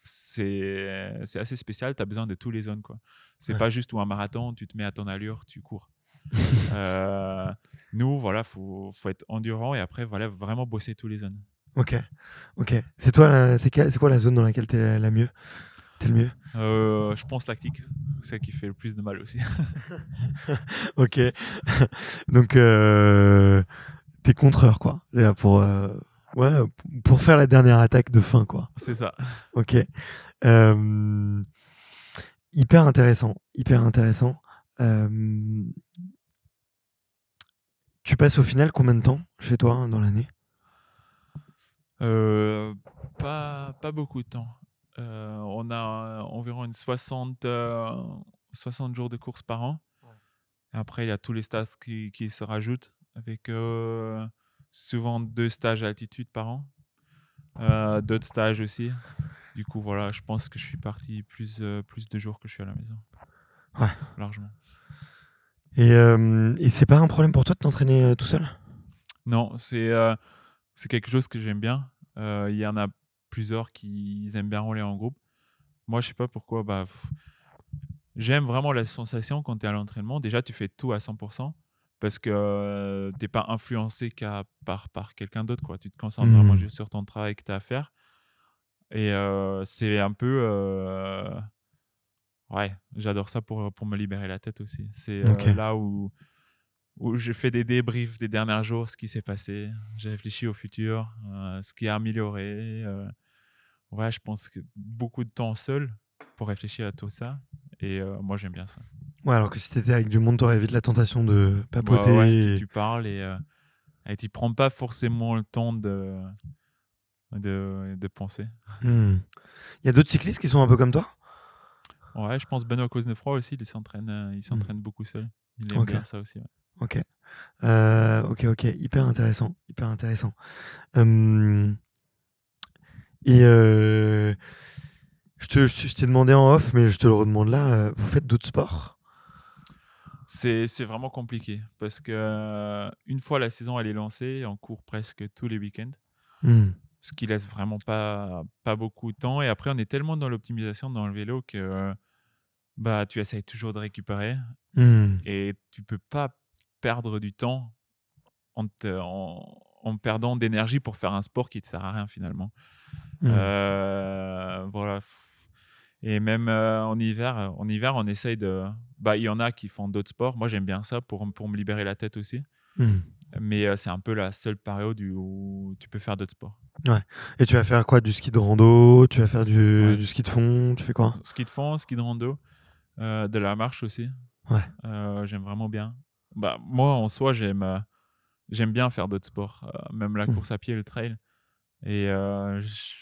c'est assez spécial, tu as besoin de tous les zones. quoi. C'est pas juste où un marathon, tu te mets à ton allure, tu cours. Euh, nous, voilà, faut, faut être endurant et après, voilà, vraiment bosser tous les zones. Ok, ok. C'est toi, c'est quoi la zone dans laquelle tu es la, mieux T'es le mieux euh, Je pense lactique. C'est celle qui fait le plus de mal aussi. ok. Donc, euh, t'es contreur, quoi. T'es là pour, euh, ouais, pour faire la dernière attaque de fin, quoi. C'est ça. Ok. hyper intéressant. Hyper intéressant. Tu passes au final combien de temps chez toi hein, dans l'année euh, pas, beaucoup de temps. Euh, on a environ une 60, euh, jours de course par an. Après, il y a tous les stages qui, se rajoutent, avec souvent deux stages à altitude par an, d'autres stages aussi. Du coup, voilà, je pense que je suis parti plus, plus de jours que je suis à la maison. Ouais. Largement. Euh, et, c'est pas un problème pour toi de t'entraîner euh, tout seul Non, c'est euh, c'est quelque chose que j'aime bien. Il y en a plusieurs qui aiment bien rouler en groupe. Moi, je sais pas pourquoi. Bah, j'aime vraiment la sensation quand tu es à l'entraînement. Déjà, tu fais tout à 100% parce que tu t'es pas influencé qu'à par, par quelqu'un d'autre. Quoi. Tu te concentres vraiment mmh. juste sur ton travail que tu as à faire. Et c'est un peu Ouais, j'adore ça pour, pour me libérer la tête aussi. C'est euh, là où, où je fais des débriefs des derniers jours, ce qui s'est passé. J'ai réfléchi au futur, euh, ce qui a amélioré. Euh. ouais, je pense que beaucoup de temps seul pour réfléchir à tout ça. Et moi, j'aime bien ça. Ouais, alors que si t'étais avec du monde, t'aurais vite la tentation de papoter. Bah tu, parles et, et tu prends pas forcément le temps de, de, de penser. Hmm. Il y a d'autres cyclistes qui sont un peu comme toi Ouais, je pense Benoît Cosnefroy aussi, il s'entraîne, euh, il s'entraîne mm. beaucoup seul. Il aime bien ça aussi. Ok. Euh, ok, ok. Hyper intéressant. Hyper intéressant. Et euh, je, te, je, t'ai demandé en off, mais je te le redemande là. Vous faites d'autres sports c'est, c'est vraiment compliqué parce que une fois la saison elle est lancée, on court presque tous les week-ends. Mm. ce qui laisse vraiment pas, pas beaucoup de temps. Et après, on est tellement dans l'optimisation dans le vélo que bah, tu essayes toujours de récupérer mmh. et tu peux pas perdre du temps en, en, en perdant d'énergie pour faire un sport qui te sert à rien finalement. Mmh. Euh, voilà. Et même euh, en hiver, euh, en hiver, on essaye de. Bah, il y en a qui font d'autres sports. Moi, j'aime bien ça pour, pour me libérer la tête aussi. Mmh. Mais c'est un peu la seule période où tu peux faire d'autres sports. Ouais. Et tu vas faire quoi Du ski de rando Tu vas faire du, du ski de fond Tu fais quoi Ski de fond, ski de rando. Euh, de la marche aussi. Ouais. Euh, j'aime vraiment bien. Bah, moi, en soi, j'aime, euh, j'aime bien faire d'autres sports, même la mmh. course à pied le trail. Et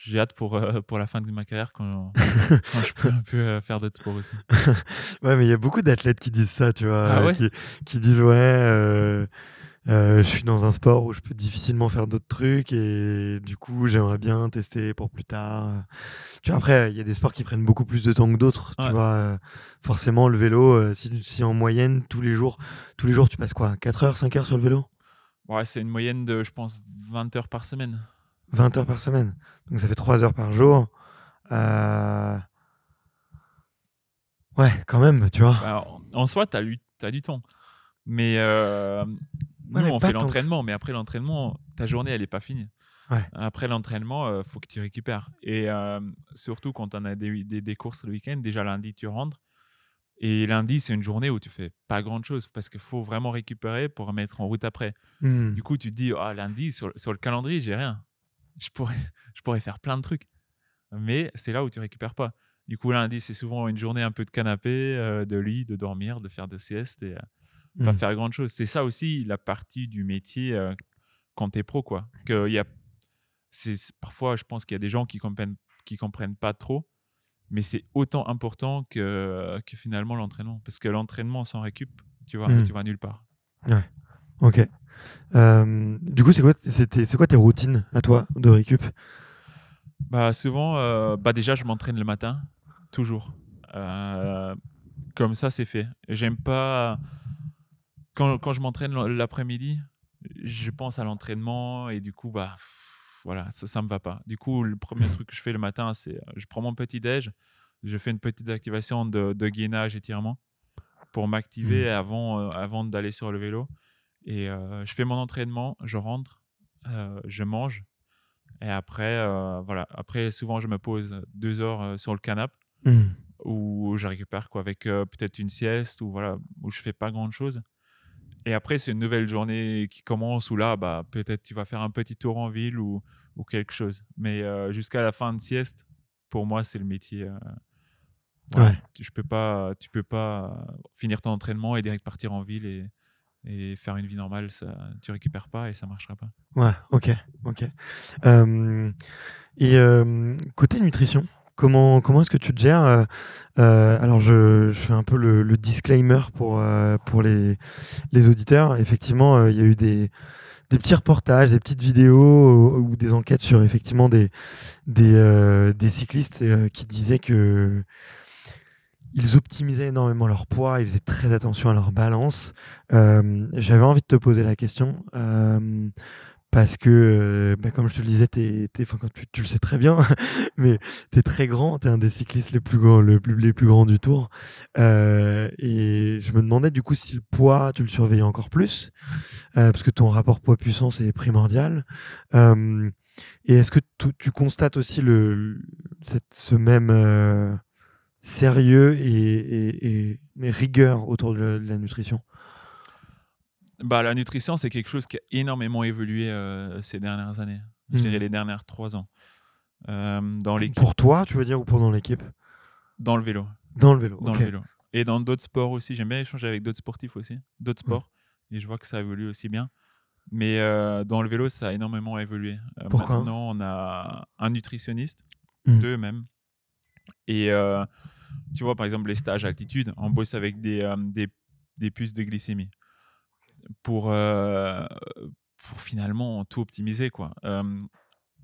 j'ai hâte pour, pour la fin de ma carrière quand, je peux un peu faire d'autres sports aussi. ouais, mais il y a beaucoup d'athlètes qui disent ça, tu vois. Ah qui, qui, disent, ouais euh, je suis dans un sport où je peux difficilement faire d'autres trucs et du coup j'aimerais bien tester pour plus tard. Tu après il y a des sports qui prennent beaucoup plus de temps que d'autres. Tu vois, euh, forcément le vélo, euh, si, en moyenne tous les jours, tous les jours tu passes quoi 4 heures, 5 heures sur le vélo Ouais, c'est une moyenne de je pense 20 heures par semaine. 20 heures par semaine. Donc ça fait 3 heures par jour. Ouais, quand même, tu vois. Bah, en soi, t'as as du temps. Mais nous, on fait l'entraînement, mais après l'entraînement, ta journée, elle n'est pas finie. Après l'entraînement, il euh, faut que tu récupères. Et euh, surtout quand on a des, des, courses le week-end, déjà lundi, tu rentres. Et lundi, c'est une journée où tu fais pas grand-chose parce qu'il faut vraiment récupérer pour mettre en route après. Hmm. Du coup, tu te dis, ah, lundi, sur, le calendrier, j'ai rien. Je pourrais, je pourrais faire plein de trucs. Mais c'est là où tu récupères pas. Du coup, lundi, c'est souvent une journée un peu de canapé, euh, de lit, de dormir, de faire des siestes. Et, pas mmh. faire grand chose. C'est ça aussi la partie du métier euh, quand tu es pro, quoi. Que y a, c'est, parfois, je pense qu'il y a des gens qui comprennent, qui comprennent pas trop, mais c'est autant important que, euh, que finalement l'entraînement. Parce que l'entraînement s'en récup, tu vois, mmh. tu vas nulle part. Ouais. Ok. du coup, c'est quoi, c'était, c'est quoi tes routines à toi de récup bah, Souvent, euh, bah déjà, je m'entraîne le matin, toujours. comme ça, c'est fait. J'aime pas quand, je m'entraîne l'après-midi, je pense à l'entraînement et du coup, bah, voilà, ça, ne me va pas. Du coup, le premier truc que je fais le matin, c'est euh, je prends mon petit-déj, je fais une petite activation de, gainage, étirement pour m'activer mmh. avant, euh, avant d'aller sur le vélo. Et euh, je fais mon entraînement, je rentre, je mange. Et après, voilà. Après, souvent, je me pose deux heures sur le canapé mmh. ou je récupère quoi, avec peut-être une sieste ou voilà, où je fais pas grand chose. Et après, c'est une nouvelle journée qui commence où là, bah, peut-être tu vas faire un petit tour en ville ou, ou quelque chose. Mais euh, jusqu'à la fin de sieste, pour moi, c'est le métier. Euh, tu, je peux pas, tu peux pas finir ton entraînement et direct partir en ville et, et faire une vie normale. Ça, tu récupères pas et ça marchera pas. Ouais, ok, ok. et côté nutrition, Comment, comment est-ce que tu te gères euh, euh, Alors, je, fais un peu le, disclaimer pour, euh, pour les, auditeurs. Effectivement, il y a eu des, petits reportages, des petites vidéos ou, des enquêtes sur effectivement des, des, des cyclistes qui disaient que ils optimisaient énormément leur poids, ils faisaient très attention à leur balance. J'avais envie de te poser la question parce que, euh, bah, comme je te le disais, tu, le sais très bien, mais tu es très grand, tu es un des cyclistes les plus, grands, plus du tour. Euh, et je me demandais du coup si le poids, tu le surveillais encore plus, euh, parce que ton rapport poids-puissance est primordial. et est-ce que tu, constates aussi le, ce même sérieux et, rigueur autour de la nutrition bah, La nutrition, c'est quelque chose qui a énormément évolué euh, ces dernières années. Je dirais hmm. les dernières trois ans. Euh, dans Pour toi, tu veux dire, ou pour l'équipe Dans le vélo. Dans le vélo. Dans le vélo. Et dans d'autres sports aussi. J'aime bien échanger avec d'autres sportifs aussi, d'autres hmm. sports. Et je vois que ça évolue aussi bien. Mais euh, dans le vélo, ça a énormément évolué. Pourquoi maintenant, on a un nutritionniste, hmm. deux même. Et tu vois, par exemple, les stages altitude, on bosse avec des, des, des puces de glycémie pour, euh, pour finalement tout optimiser. Quoi.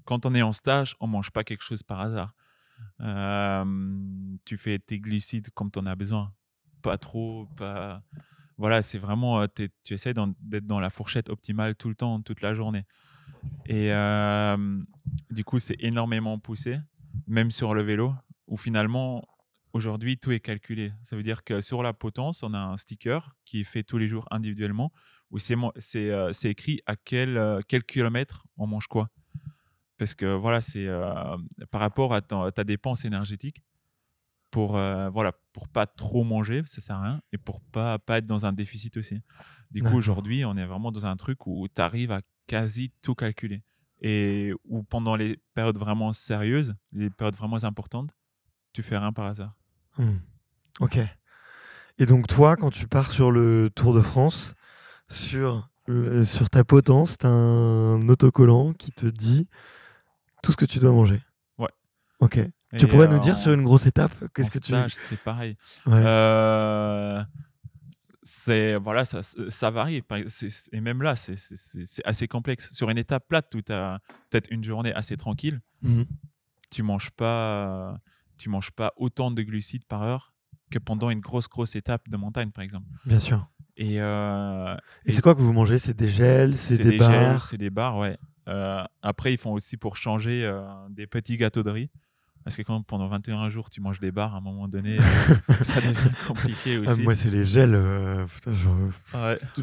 quand on est en stage, on mange pas quelque chose par hasard. tu fais tes glucides comme tu en as besoin. Pas trop, pas... Voilà, c'est vraiment, euh, tu essaies d'être dans la fourchette optimale tout le temps, toute la journée. Et du coup, c'est énormément poussé, même sur le vélo, où finalement, Aujourd'hui, tout est calculé. Ça veut dire que sur la potence, on a un sticker qui est fait tous les jours individuellement où c'est euh, écrit à quel, euh, quel kilomètre on mange quoi. Parce que voilà, c'est euh, par rapport à ta, dépense énergétique pour ne voilà pour pas trop manger ça sert à rien et pour pas pas être dans un déficit aussi du coup aujourd'hui on est vraiment dans un truc où tu arrives à quasi tout calculer et où pendant les périodes vraiment sérieuses les périodes vraiment importantes tu fais rien par hasard Hmm. Ok. Et donc toi, quand tu pars sur le Tour de France, sur, sur ta potence, tu un autocollant qui te dit tout ce que tu dois manger. Ouais. Ok. tu pourrais nous dire sur une grosse étape qu'est-ce que stage, tu C'est pareil. Euh, c'est voilà, ça, ça varie. Et même là, c'est assez complexe. Sur une étape plate, tu as peut-être une journée assez tranquille. Hmm. Tu manges pas tu manges pas autant de glucides par heure que pendant une grosse, grosse étape de montagne, par exemple. Bien sûr. Et, euh, c'est quoi que vous mangez C'est des gels, c'est des, bars C'est des bars, ouais. Euh, après, ils font aussi pour changer euh, des petits gâteaux de riz. Parce que quand pendant 21 jours tu manges des bars, à un moment donné, ça devient compliqué ah, aussi. moi, c'est les gels.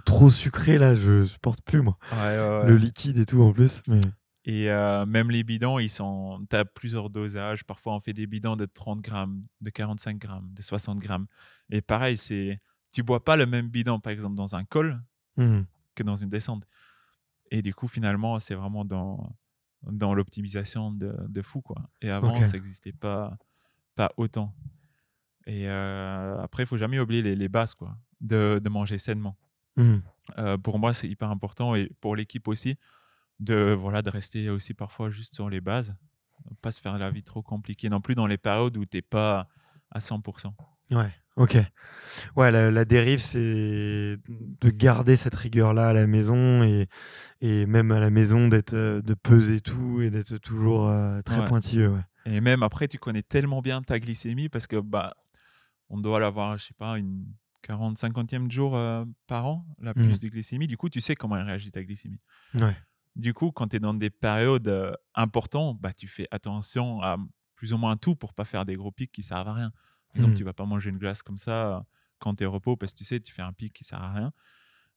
trop sucré là, je supporte plus moi. le liquide et tout en plus. Mais... Et euh, même les bidons, ils sont. Tu as plusieurs dosages. Parfois, on fait des bidons de 30 grammes, de 45 grammes, de 60 grammes. Et pareil, c'est. Tu bois pas le même bidon, par exemple, dans un col mmh. que dans une descente. Et du coup, finalement, c'est vraiment dans, dans l'optimisation de, de, fou. Quoi. Et avant, ça n'existait pas, pas autant. Et euh, après, il faut jamais oublier les, les bases quoi, de, de manger sainement. Mmh. Euh, pour moi, c'est hyper important et pour l'équipe aussi de voilà de rester aussi parfois juste sur les bases, pas se faire la vie trop compliquée non plus dans les périodes où t'es pas à 100%. Ouais, ok. Ouais, la, dérive, c'est de garder cette rigueur-là à la maison et, et même à la maison d'être euh, de peser tout et d'être toujours euh, très pointilleux. Et même après, tu connais tellement bien ta glycémie parce que bah on doit l'avoir, je sais pas, une 40-50e jour euh, par an, la mmh. plus de glycémie. Du coup, tu sais comment elle réagit ta glycémie. Ouais. Du coup, quand tu es dans des périodes importantes, bah, tu fais attention à plus ou moins tout pour pas faire des gros pics qui servent à rien. donc exemple, tu mmh. vas pas manger une glace comme ça quand tu es au repos parce que tu sais, tu fais un pic qui sert à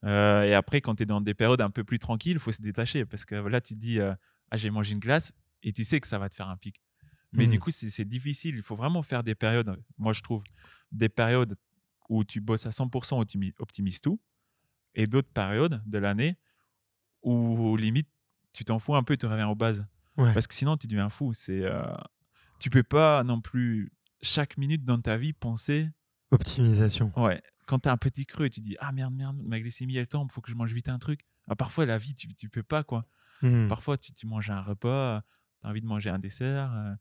rien. et après, quand tu es dans des périodes un peu plus tranquilles, il faut se détacher parce que là, tu te dis Ah, j'ai mangé une glace et tu sais que ça va te faire un pic. Mais du mmh. coup, c'est difficile. Il faut vraiment faire des périodes, moi je trouve, des périodes où tu bosses à 100%, où optimises tout, et d'autres périodes de l'année au limite tu t'en fous un peu et tu reviens aux bases. Parce que sinon tu deviens fou. C'est, euh, tu peux pas non plus chaque minute dans ta vie penser. Optimisation. Ouais. Quand tu as un petit creux, et tu dis Ah merde, merde, ma glycémie elle tombe, faut que je mange vite un truc. Ah, parfois la vie, tu, tu peux pas quoi. Mmh. Parfois tu, tu, manges un repas, tu as envie de manger un dessert. Euh,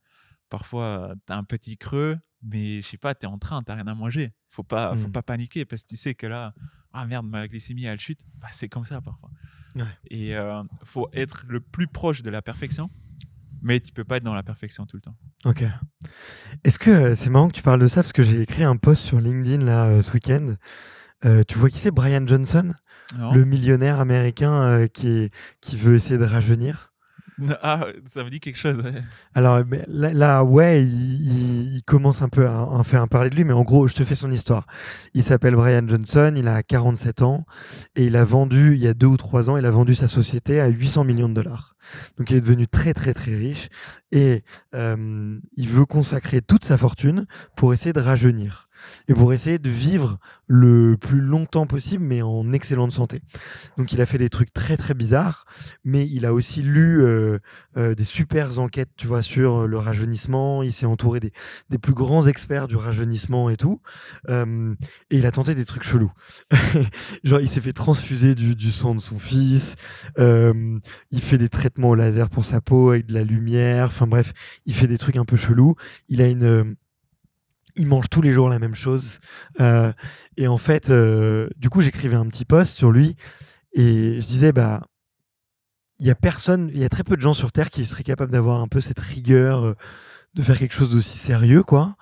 parfois tu as un petit creux, mais je sais pas, tu es en train, tu rien à manger. Faut pas, faut mmh. pas paniquer parce que tu sais que là, ah merde, ma glycémie elle chute, bah, c'est comme ça parfois. Ouais. Et euh, faut être le plus proche de la perfection, mais tu peux pas être dans la perfection tout le temps. Ok. Est-ce que euh, c'est marrant que tu parles de ça parce que j'ai écrit un post sur LinkedIn là euh, ce week-end. tu vois qui c'est Brian Johnson, le millionnaire américain qui, qui veut essayer de rajeunir. Ah, ça me dit quelque chose. Alors eh ben, là, ouais, il, commence un peu à en faire un parler de lui, mais en gros, je te fais son histoire. Il s'appelle Brian Johnson, il a 47 ans et il a vendu, il y a deux ou trois ans, il a vendu sa société à 800 millions de dollars. Donc il est devenu très très très riche et euh, il veut consacrer toute sa fortune pour essayer de rajeunir et pour essayer de vivre le plus longtemps possible, mais en excellente santé. Donc il a fait des trucs très très bizarres, mais il a aussi lu euh, euh, des super enquêtes, tu vois, sur le rajeunissement. Il s'est entouré des, plus grands experts du rajeunissement et tout, euh, et il a tenté des trucs chelous. Genre il s'est fait transfuser du, du, sang de son fils, il fait des traitements au laser pour sa peau avec de la lumière. Enfin bref, il fait des trucs un peu chelous. Il a une il mange tous les jours la même chose. Euh, et en fait, euh, du coup, j'écrivais un petit post sur lui et je disais, bah, il y a personne, il y a très peu de gens sur Terre qui seraient capables d'avoir un peu cette rigueur euh, de faire quelque chose d'aussi sérieux, quoi.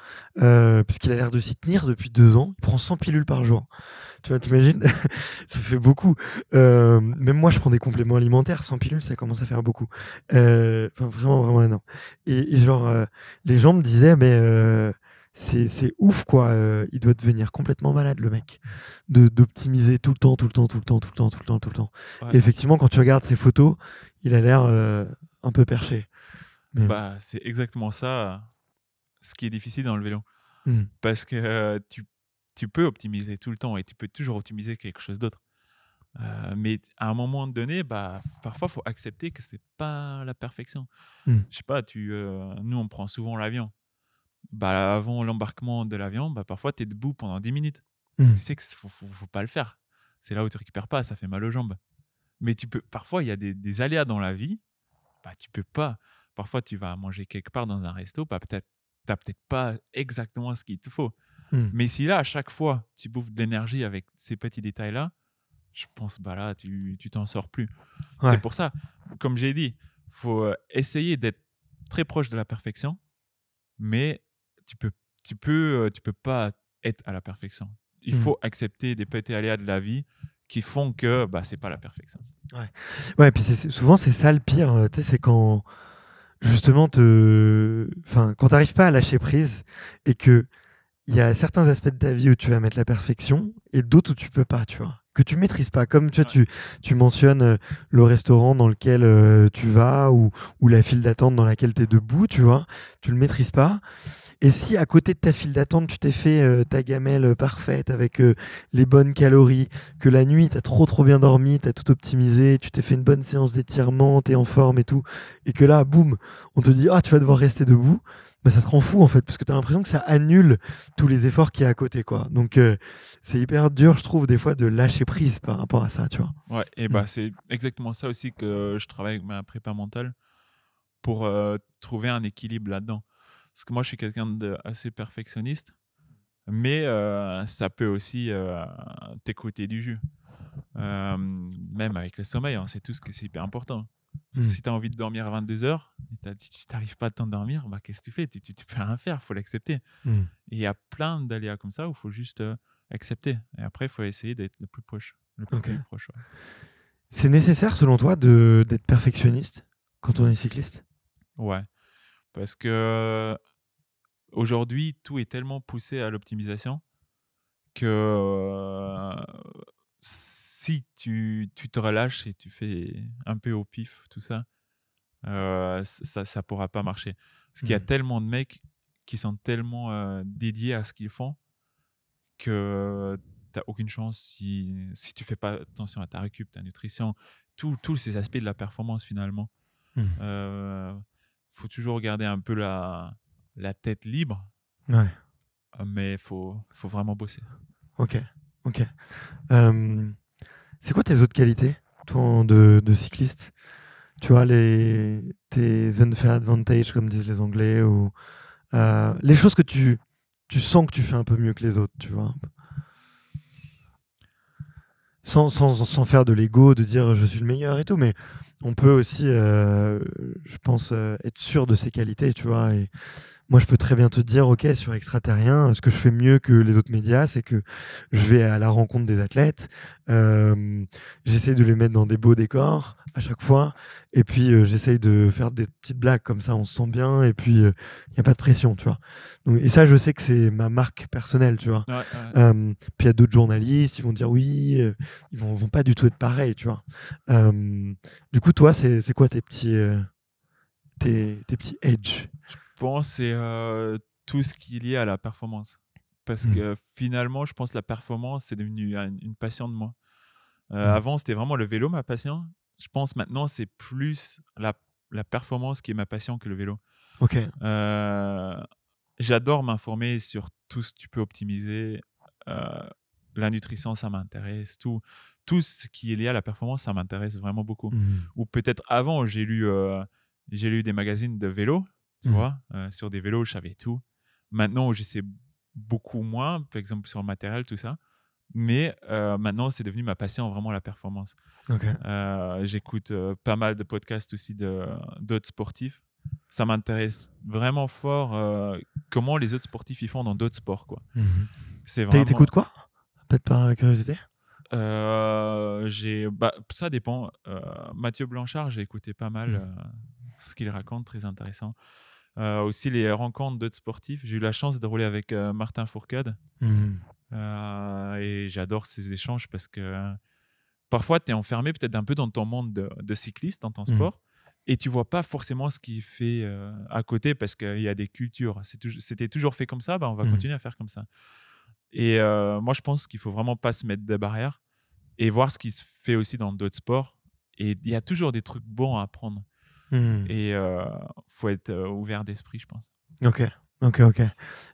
puisqu'il a l'air de s'y tenir depuis deux ans. Il prend 100 pilules par jour. Tu vois, t'imagines Ça fait beaucoup. même moi, je prends des compléments alimentaires. 100 pilules, ça commence à faire beaucoup. Enfin, vraiment, vraiment non. Et, et genre, les gens me disaient, mais c'est ouf, quoi. Euh, il doit devenir complètement malade, le mec, d'optimiser tout le temps, tout le temps, tout le temps, tout le temps, tout le temps, tout le temps. effectivement, quand tu regardes ses photos, il a l'air euh, un peu perché. Bah, c'est exactement ça, ce qui est difficile dans le vélo. Mmh. Parce que euh, tu, peux optimiser tout le temps et tu peux toujours optimiser quelque chose d'autre. mais à un moment donné, bah, parfois, il faut accepter que c'est pas la perfection. Mmh. Je sais pas, tu, nous, on prend souvent l'avion bah, avant l'embarquement de l'avion, bah, parfois tu es debout pendant 10 minutes. Mmh. Tu sais qu'il ne faut, faut, pas le faire. C'est là où tu récupères pas, ça fait mal aux jambes. Mais tu peux, parfois, il y a des, des, aléas dans la vie, bah, tu peux pas. Parfois, tu vas manger quelque part dans un resto, bah, peut-être tu n'as peut-être pas exactement ce qu'il te faut. Mmh. Mais si là, à chaque fois, tu bouffes de l'énergie avec ces petits détails-là, je pense bah là, tu, tu t'en sors plus. C'est pour ça, comme j'ai dit, faut euh, essayer d'être très proche de la perfection, mais tu peux, tu peux, euh, tu peux pas être à la perfection. Il mmh. faut accepter des petits aléas de la vie qui font que bah c'est pas la perfection. Ouais, ouais. Et puis souvent c'est ça le pire. Euh, tu sais, c'est quand justement te, enfin, quand t'arrives pas à lâcher prise et que il y a certains aspects de ta vie où tu vas mettre la perfection et d'autres où tu peux pas, tu vois que tu maîtrises pas. Comme tu, tu, mentionnes euh, le restaurant dans lequel tu vas ou, ou la file d'attente dans laquelle tu es debout, tu vois, tu le maîtrises pas. Et si à côté de ta file d'attente, tu t'es fait euh, ta gamelle euh, parfaite avec euh, les bonnes calories, que la nuit, t'as trop trop bien dormi, t'as tout optimisé, tu t'es fait une bonne séance d'étirement, t'es en forme et tout, et que là, boum, on te dit, ah, tu vas devoir rester debout, bah, ça te rend fou en fait, parce que tu as l'impression que ça annule tous les efforts qui y à côté. quoi. Donc c'est hyper dur, je trouve, des fois de lâcher prise par rapport à ça, tu vois. Ouais, et bah mm. c'est exactement ça aussi que je travaille avec ma prépa mentale pour trouver un équilibre là-dedans. Parce que moi, je suis quelqu'un d'assez perfectionniste. Mais euh, ça peut aussi euh, t'écouter du jus. Euh, même avec le sommeil, on hein, sait tous que c'est hyper important. Hmm. Si tu as envie de dormir à 22 h et tu n'arrives pas à t'endormir, bah, qu'est-ce que tu fais tu, tu, peux rien faire, faut l'accepter. Hmm. Il y a plein d'aléas comme ça où il faut juste accepter. Et après, il faut essayer d'être le plus proche. Le plus, proche. C'est nécessaire, selon toi, d'être perfectionniste quand on est cycliste Ouais. Parce que aujourd'hui, tout est tellement poussé à l'optimisation que euh, si tu, tu, te relâches et tu fais un peu au pif tout ça, euh, ça ne pourra pas marcher. Parce qu'il y a mmh. tellement de mecs qui sont tellement euh, dédiés à ce qu'ils font que tu n'as aucune chance si, si tu fais pas attention à ta récup, ta nutrition, tous ces aspects de la performance finalement. Mmh faut toujours garder un peu la, la tête libre. Ouais. Euh, mais il faut, faut vraiment bosser. Ok, ok. Euh, c'est quoi tes autres qualités, toi, de, de cycliste Tu vois, les, tes unfair advantages, comme disent les Anglais, ou euh, les choses que tu, tu sens que tu fais un peu mieux que les autres, tu vois sans, sans, sans faire de l'ego, de dire je suis le meilleur et tout, mais on peut aussi, euh, je pense, euh, être sûr de ses qualités, tu vois. Et, moi, je peux très bien te dire, OK, sur extraterrien, ce que je fais mieux que les autres médias, c'est que je vais à la rencontre des athlètes, euh, j'essaie de les mettre dans des beaux décors à chaque fois, et puis euh, j'essaie de faire des petites blagues comme ça, on se sent bien, et puis euh, il n'y a pas de pression, tu vois. Donc, et ça, je sais que c'est ma marque personnelle, tu vois. puis il y a d'autres journalistes, ils vont dire oui, ils vont, vont pas du tout être pareils, tu vois. du coup, toi, c'est quoi tes petits, tes, tes petits edge pense, c'est euh, tout ce qui est lié à la performance. Parce mmh. que finalement, je pense que la performance, c'est devenu une, passion de moi. Euh, mmh. Avant, c'était vraiment le vélo, ma passion. Je pense maintenant, c'est plus la, performance qui est ma passion que le vélo. Ok. Euh, j'adore m'informer sur tout ce que tu peux optimiser. la nutrition, ça m'intéresse. Tout, tout ce qui est lié à la performance, ça m'intéresse vraiment beaucoup. Mmh. Ou peut-être avant, j'ai lu j'ai lu des magazines de vélo tu mmh. vois, euh, sur des vélos, je savais tout. Maintenant, je sais beaucoup moins, par exemple sur le matériel, tout ça. Mais euh, maintenant, c'est devenu ma passion, vraiment la performance. Euh, j'écoute pas mal de podcasts aussi d'autres sportifs. Ça m'intéresse vraiment fort comment les autres sportifs y font dans d'autres sports. quoi. Mmh. C'est quoi Peut-être par curiosité j'ai bah, ça dépend Mathieu Blanchard j'ai écouté pas mal mmh. ce qu'il raconte très intéressant euh, aussi les rencontres d'autres sportifs. J'ai eu la chance de rouler avec euh, Martin Fourcade. Mmh. Euh, et j'adore ces échanges parce que parfois, tu es enfermé peut-être un peu dans ton monde de, cycliste, dans ton mmh. sport, et tu vois pas forcément ce qu'il fait à côté parce qu'il y a des cultures. C'était toujours fait comme ça, bah on va mmh. continuer à faire comme ça. Et moi, je pense qu'il faut vraiment pas se mettre de barrières et voir ce qui se fait aussi dans d'autres sports. Et il y a toujours des trucs bons à apprendre. Mmh. Et il euh, faut être euh, ouvert d'esprit, je pense. Ok, ok, ok.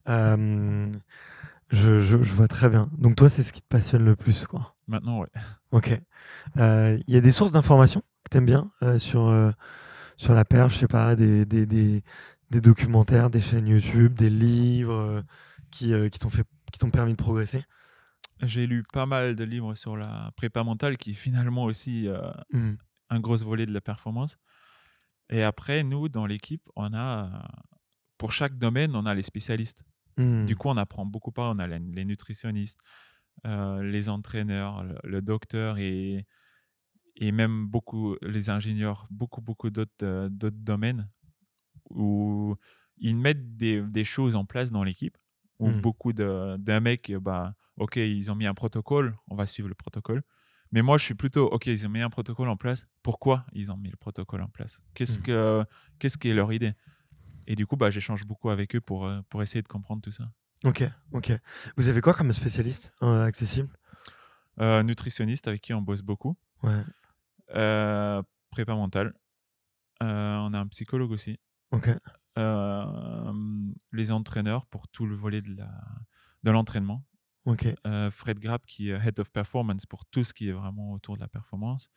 je, je, vois très bien. Donc toi, c'est ce qui te passionne le plus, quoi. Maintenant, ouais. Ok. Euh, il y a des sources d'informations que tu aimes bien sur sur la perche, je sais pas, des, des, des, des, documentaires, des chaînes YouTube, des livres qui, qui t'ont fait qui t'ont permis de progresser. J'ai lu pas mal de livres sur la prépa mentale, qui est finalement aussi mmh. un gros volet de la performance. Et après, nous, dans l'équipe, on a, pour chaque domaine, on a les spécialistes. Du hmm. coup, on apprend beaucoup pas. On a les nutritionnistes, euh, les entraîneurs, le, docteur et, et même beaucoup les ingénieurs, beaucoup, beaucoup d'autres euh, d'autres domaines où ils mettent des, des choses en place dans l'équipe, où hmm. beaucoup d'un mec, bah, ok, ils ont mis un protocole, on va suivre le protocole. Mais moi, je suis plutôt, OK, ils ont mis un protocole en place. Pourquoi ils ont mis le protocole en place Qu'est-ce hmm. que, qu'est-ce qui est leur idée Et du coup, bah, j'échange beaucoup avec eux pour, euh, pour essayer de comprendre tout ça. Ok, ok. Vous avez quoi comme spécialiste euh, accessible euh, Nutritionniste avec qui on bosse beaucoup. Ouais. prépa mentale. on a un psychologue aussi. Ok. les entraîneurs pour tout le volet de la de l'entraînement, euh, Fred Grapp, qui est Head of Performance pour tout ce qui est vraiment autour de la performance.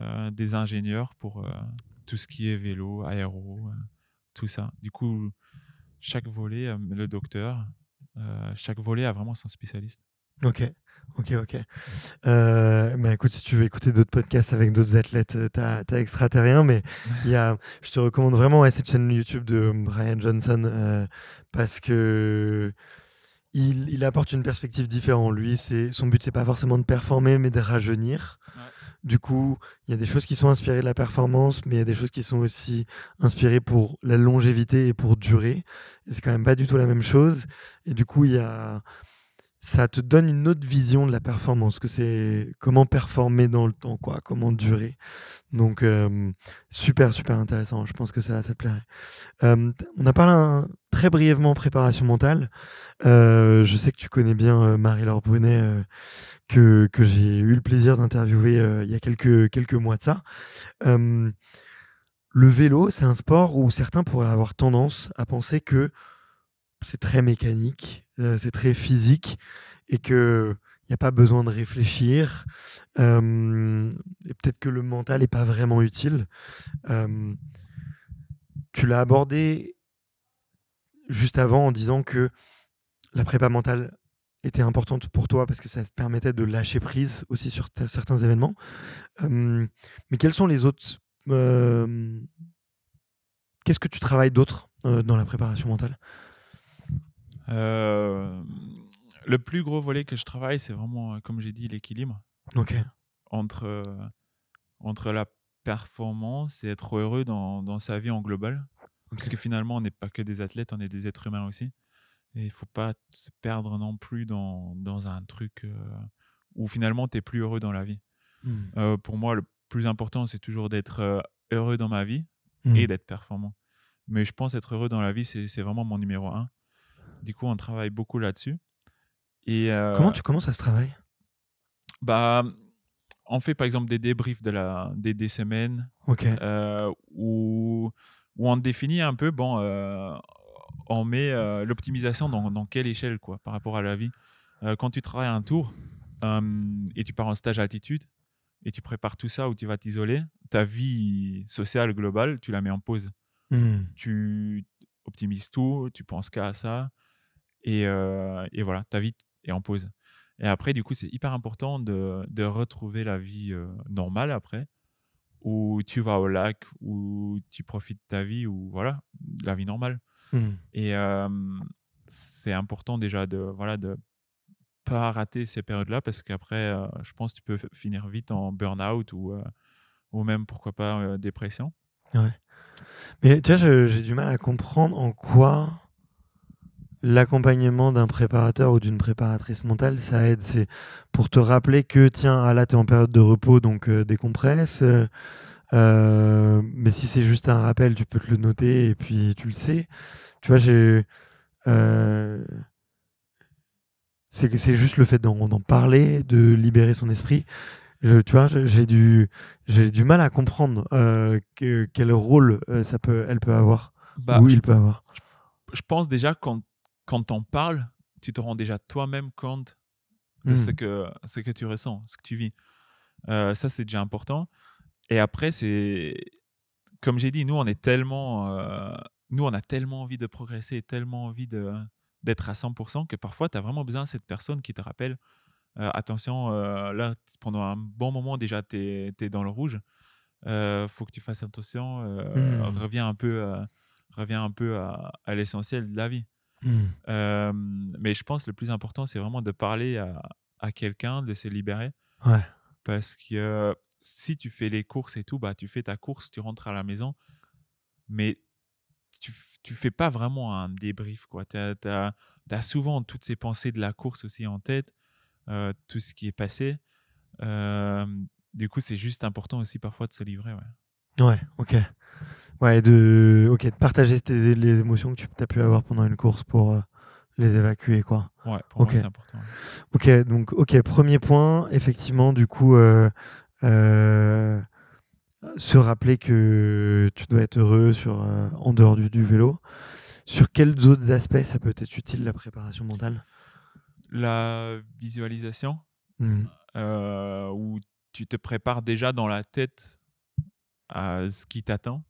Euh, des ingénieurs pour euh, tout ce qui est vélo, aéro, tout ça. Du coup, chaque volet, le docteur, chaque volet a vraiment son spécialiste. Ok, ok, ok. mais bah, écoute, si tu veux écouter d'autres podcasts avec d'autres athlètes, t'as as extraterrien, mais y a, je te recommande vraiment cette chaîne YouTube de Brian Johnson parce que il, apporte une perspective différente. Lui, c'est son but, c'est pas forcément de performer, mais de rajeunir. Du coup, il y a des choses qui sont inspirées de la performance, mais il y a des choses qui sont aussi inspirées pour la longévité et pour durer. c'est quand même pas du tout la même chose. Et du coup, il y a ça te donne une autre vision de la performance, que c'est comment performer dans le temps, quoi, comment durer. Donc, euh, super, super intéressant. Je pense que ça, ça te plairait. Euh, on a parlé très brièvement préparation mentale. Euh, je sais que tu connais bien Marie-Laure Brunet, que, j'ai eu le plaisir d'interviewer il y a quelques, quelques mois de ça. le vélo, c'est un sport où certains pourraient avoir tendance à penser que c'est très mécanique, euh, c'est très physique, et que n'y a pas besoin de réfléchir. et peut-être que le mental n'est pas vraiment utile. tu l'as abordé juste avant en disant que la prépa mentale était importante pour toi parce que ça te permettait de lâcher prise aussi sur certains événements. mais quels sont les autres... Qu'est-ce que tu travailles d'autre dans la préparation mentale euh, le plus gros volet que je travaille, c'est vraiment, euh, comme j'ai dit, l'équilibre. Entre, euh, entre la performance et être heureux dans, dans sa vie en global. Parce que finalement, on n'est pas que des athlètes, on est des êtres humains aussi. Et il faut pas se perdre non plus dans, dans un truc où finalement tu es plus heureux dans la vie. Hmm. pour moi, le plus important, c'est toujours d'être heureux dans ma vie hmm. et d'être performant. Mais je pense être heureux dans la vie, c'est vraiment mon numéro un. Du coup, on travaille beaucoup là-dessus. Et euh, comment tu commences à ce travail Bah, on fait par exemple des débriefs de la des, semaines, euh, où, on définit un peu bon, euh, on met l'optimisation dans, quelle échelle quoi par rapport à la vie. quand tu travailles un tour et tu pars en stage altitude et tu prépares tout ça où tu vas t'isoler, ta vie sociale globale, tu la mets en pause. Hmm. Tu optimises tout, tu penses qu'à ça. Et, euh, et, voilà, ta vie est en pause. Et après, du coup, c'est hyper important de, de, retrouver la vie euh, normale après, où tu vas au lac, où tu profites de ta vie, ou voilà, la vie normale. Mmh. Et c'est important déjà de voilà de pas rater ces périodes-là parce qu'après, euh, je pense que tu peux finir vite en burn-out ou, ou même pourquoi pas dépression. Ouais. Mais tu vois, j'ai du mal à comprendre en quoi l'accompagnement d'un préparateur ou d'une préparatrice mentale, ça aide. C'est pour te rappeler que, tiens, ah là, tu es en période de repos, donc euh, décompresse. Euh, euh, mais si c'est juste un rappel, tu peux te le noter et puis tu le sais. Tu vois, j'ai. c'est c'est juste le fait d'en parler, de libérer son esprit. Je, tu vois, j'ai du, du mal à comprendre quel rôle ça peut, elle peut avoir, bah, ou il peut avoir je pense déjà quand quand on parles, tu te rends déjà toi-même compte de mmh. ce, que, ce que tu ressens, ce que tu vis. Euh, ça, c'est déjà important. Et après, c'est. Comme j'ai dit, nous, on est tellement. Euh, nous, on a tellement envie de progresser, tellement envie de, d'être à 100% que parfois, tu as vraiment besoin de cette personne qui te rappelle euh, attention, là, pendant un bon moment, déjà, tu es dans le rouge. faut que tu fasses attention. Mmh. Reviens un peu, reviens un peu à l'essentiel de la vie. Mm. Euh, mais je pense que le plus important, c'est vraiment de parler à, quelqu'un, de se libérer. Parce que euh, si tu fais les courses et tout, bah, tu fais ta course, tu rentres à la maison, mais tu, fais pas vraiment un débrief. Tu as, souvent toutes ces pensées de la course aussi en tête, euh, tout ce qui est passé. du coup, c'est juste important aussi parfois de se livrer. Ouais. Ouais, ok. Ouais, de, ok, de partager les émotions que tu as pu avoir pendant une course pour euh, les évacuer, quoi. Ouais, pour moi, c'est important. Ok, donc, ok, premier point, effectivement, du coup, euh, euh, se rappeler que tu dois être heureux sur, en dehors du, vélo. Sur quels autres aspects ça peut être utile, la préparation mentale La visualisation, mmh. où tu te prépares déjà dans la tête à ce qui t'attend.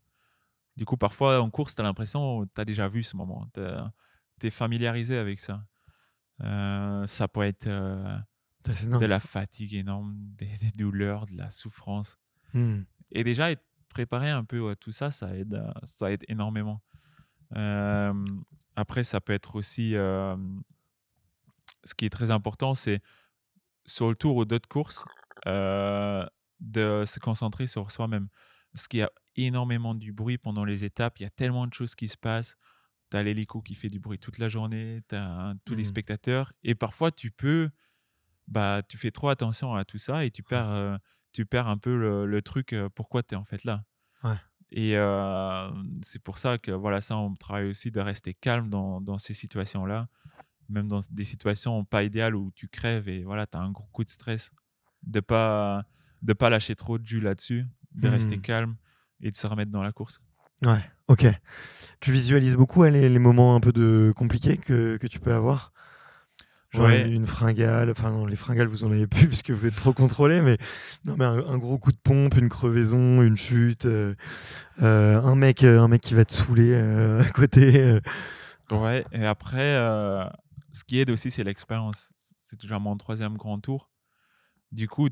Du coup, parfois en course, tu as l'impression tu as déjà vu ce moment. Tu es familiarisé avec ça. Euh, ça peut être euh, de la fatigue énorme, des, douleurs, de la souffrance. Hmm. Et déjà, être préparé un peu à tout ça, ça aide, ça aide énormément. Euh, après, ça peut être aussi. ce qui est très important, c'est sur le tour ou d'autres courses, de se concentrer sur soi-même parce qu'il y a énormément du bruit pendant les étapes, il y a tellement de choses qui se passent. Tu as l'hélico qui fait du bruit toute la journée, tu as hein, tous les mmh spectateurs, et parfois tu peux, bah, tu fais trop attention à tout ça et tu perds, euh, tu perds un peu le, truc, euh, pourquoi tu es en fait là. Ouais. Et euh, c'est pour ça que voilà, ça, on travaille aussi de rester calme dans, ces situations-là, même dans des situations pas idéales où tu crèves et voilà, tu as un gros coup de stress, de pas de pas lâcher trop de jus là-dessus de rester hmm. calme et de se remettre dans la course. Ouais, ok. Tu visualises beaucoup les, moments un peu de compliqués que, que tu peux avoir Genre une, fringale, enfin les fringales vous en avez plus parce que vous êtes trop contrôlé, mais non mais un, gros coup de pompe, une crevaison, une chute, euh, euh, un mec, euh, un mec qui va te saouler à côté. Ouais, et après, ce qui aide aussi, c'est l'expérience. C'est toujours mon troisième grand tour. Du coup,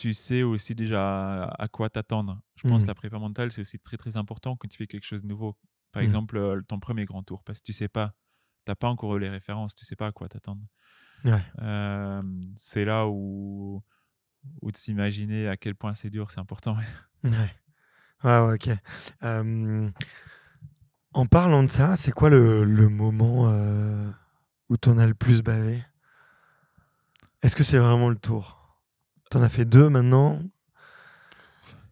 tu sais aussi déjà à quoi t'attendre. Je pense mmh. que la prépa mentale, c'est aussi très très important quand tu fais quelque chose de nouveau. Par mmh. exemple, euh, ton premier grand tour, parce que tu sais pas, tu n'as pas encore les références, tu sais pas à quoi t'attendre. Euh, c'est là où, où de s'imaginer à quel point c'est dur, c'est important. ouais. ouais, ok. en parlant de ça, c'est quoi le, le moment euh, où en as le plus bavé Est-ce que c'est vraiment le tour T'en as fait deux maintenant.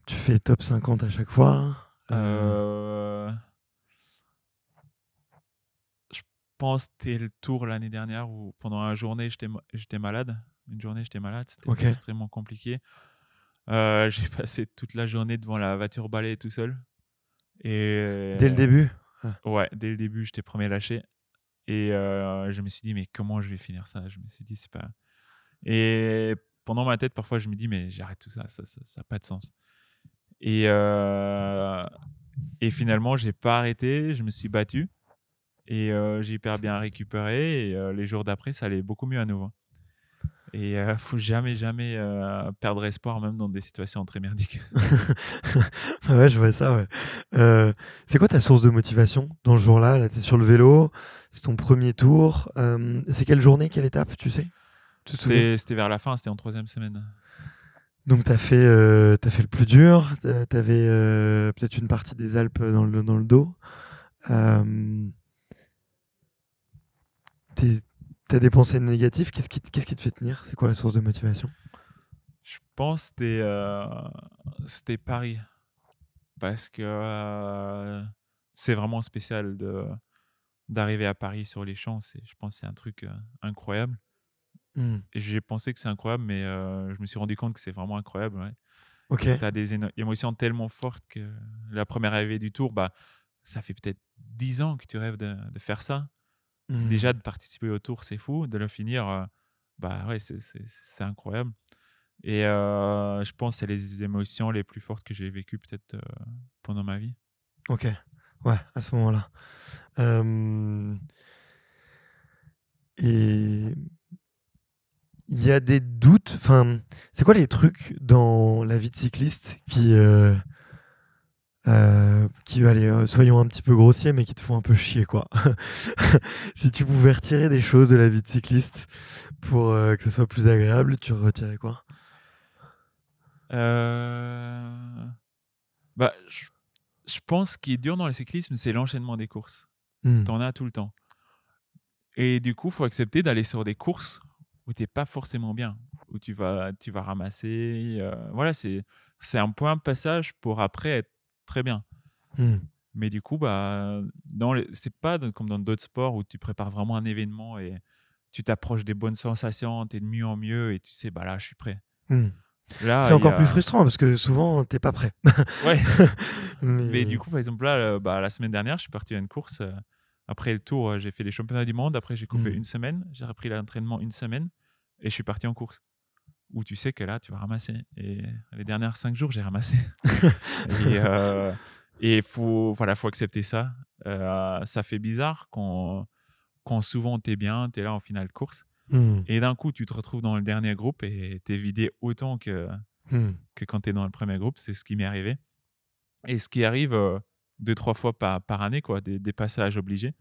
Tu fais top 50 à chaque fois. Euh, je pense que c'était le tour l'année dernière où pendant la journée, j'étais malade. Une journée, j'étais malade. C'était extrêmement compliqué. Euh, j'ai passé toute la journée devant la voiture balai tout seul. Et euh, dès le début ah. Ouais, dès le début, j'étais premier lâché. Et je me suis dit, mais comment je vais finir ça Je me suis dit, c'est pas. Et pendant ma tête, parfois, je me dis, mais j'arrête tout ça, ça n'a pas de sens. Et, euh, et finalement, j'ai pas arrêté, je me suis battu et euh, j'ai hyper bien récupéré. Et euh, les jours d'après, ça allait beaucoup mieux à nouveau. Et ne euh, faut jamais, jamais perdre espoir, même dans des situations très merdiques. Ah ouais, je vois ça. Ouais. c'est quoi ta source de motivation dans ce jour-là Là, là tu es sur le vélo, c'est ton premier tour. c'est quelle journée, quelle étape, tu sais c'était vers la fin, c'était en troisième semaine. Donc tu as, fait, euh, as fait le plus dur, tu avais euh, peut-être une partie des Alpes dans le, dans le dos. Euh, tu as des pensées négatives, qu'est-ce qui, qui, te fait tenir C'est quoi la source de motivation Je pense que c'était euh, Paris. Parce que c'est vraiment spécial d'arriver à Paris sur les champs. Je pense que c'est un truc incroyable. Hmm. j'ai pensé que c'est incroyable, mais euh, je me suis rendu compte que c'est vraiment incroyable. Ok. Tu as des émotions tellement fortes que la première arrivée du tour, bah, ça fait peut-être 10 ans que tu rêves de, faire ça. Hmm. Déjà, de participer au tour, c'est fou. De le finir, euh, bah ouais, c'est incroyable. Et euh, je pense que c'est les émotions les plus fortes que j'ai vécues peut-être pendant ma vie. Ok, ouais, à ce moment-là. Et il y a des doutes. Enfin, c'est quoi les trucs dans la vie de cycliste qui, euh, euh, qui allez, euh, soyons un petit peu grossiers, mais qui te font un peu chier, quoi. si tu pouvais retirer des choses de la vie de cycliste pour que ce soit plus agréable, tu retirais quoi Bah, je pense qu'il est dur dans le cyclisme, c'est l'enchaînement des courses. Tu hmm. T'en as tout le temps. Et du coup, il faut accepter d'aller sur des courses où t'es pas forcément bien, où tu vas, tu vas ramasser. Euh, voilà, c'est, c'est un point de passage pour après être très bien. Mmh. Mais du coup, bah, c'est pas comme dans d'autres sports où tu prépares vraiment un événement et tu t'approches des bonnes sensations, tu es de mieux en mieux et tu sais, bah là, je suis prêt. Mmh. C'est encore plus frustrant parce que souvent, t'es pas prêt. Mais... du coup, par exemple, là, euh, bah, la semaine dernière, je suis parti à une course. Euh, après le tour, j'ai fait les championnats du monde. Après, j'ai coupé mmh. une semaine. J'ai repris l'entraînement une semaine. Et je suis parti en course. Où tu sais que là, tu vas ramasser. Et les dernières cinq jours, j'ai ramassé. et euh, faut, voilà, faut accepter ça. Euh, ça fait bizarre quand, quand souvent t'es bien, t'es là en finale course. Hmm. Et d'un coup, tu te retrouves dans le dernier groupe et t'es vidé autant que, hmm. que quand t'es dans le premier groupe. C'est ce qui m'est arrivé. Et ce qui arrive euh, deux, trois fois par, par année, quoi, des, des passages obligés.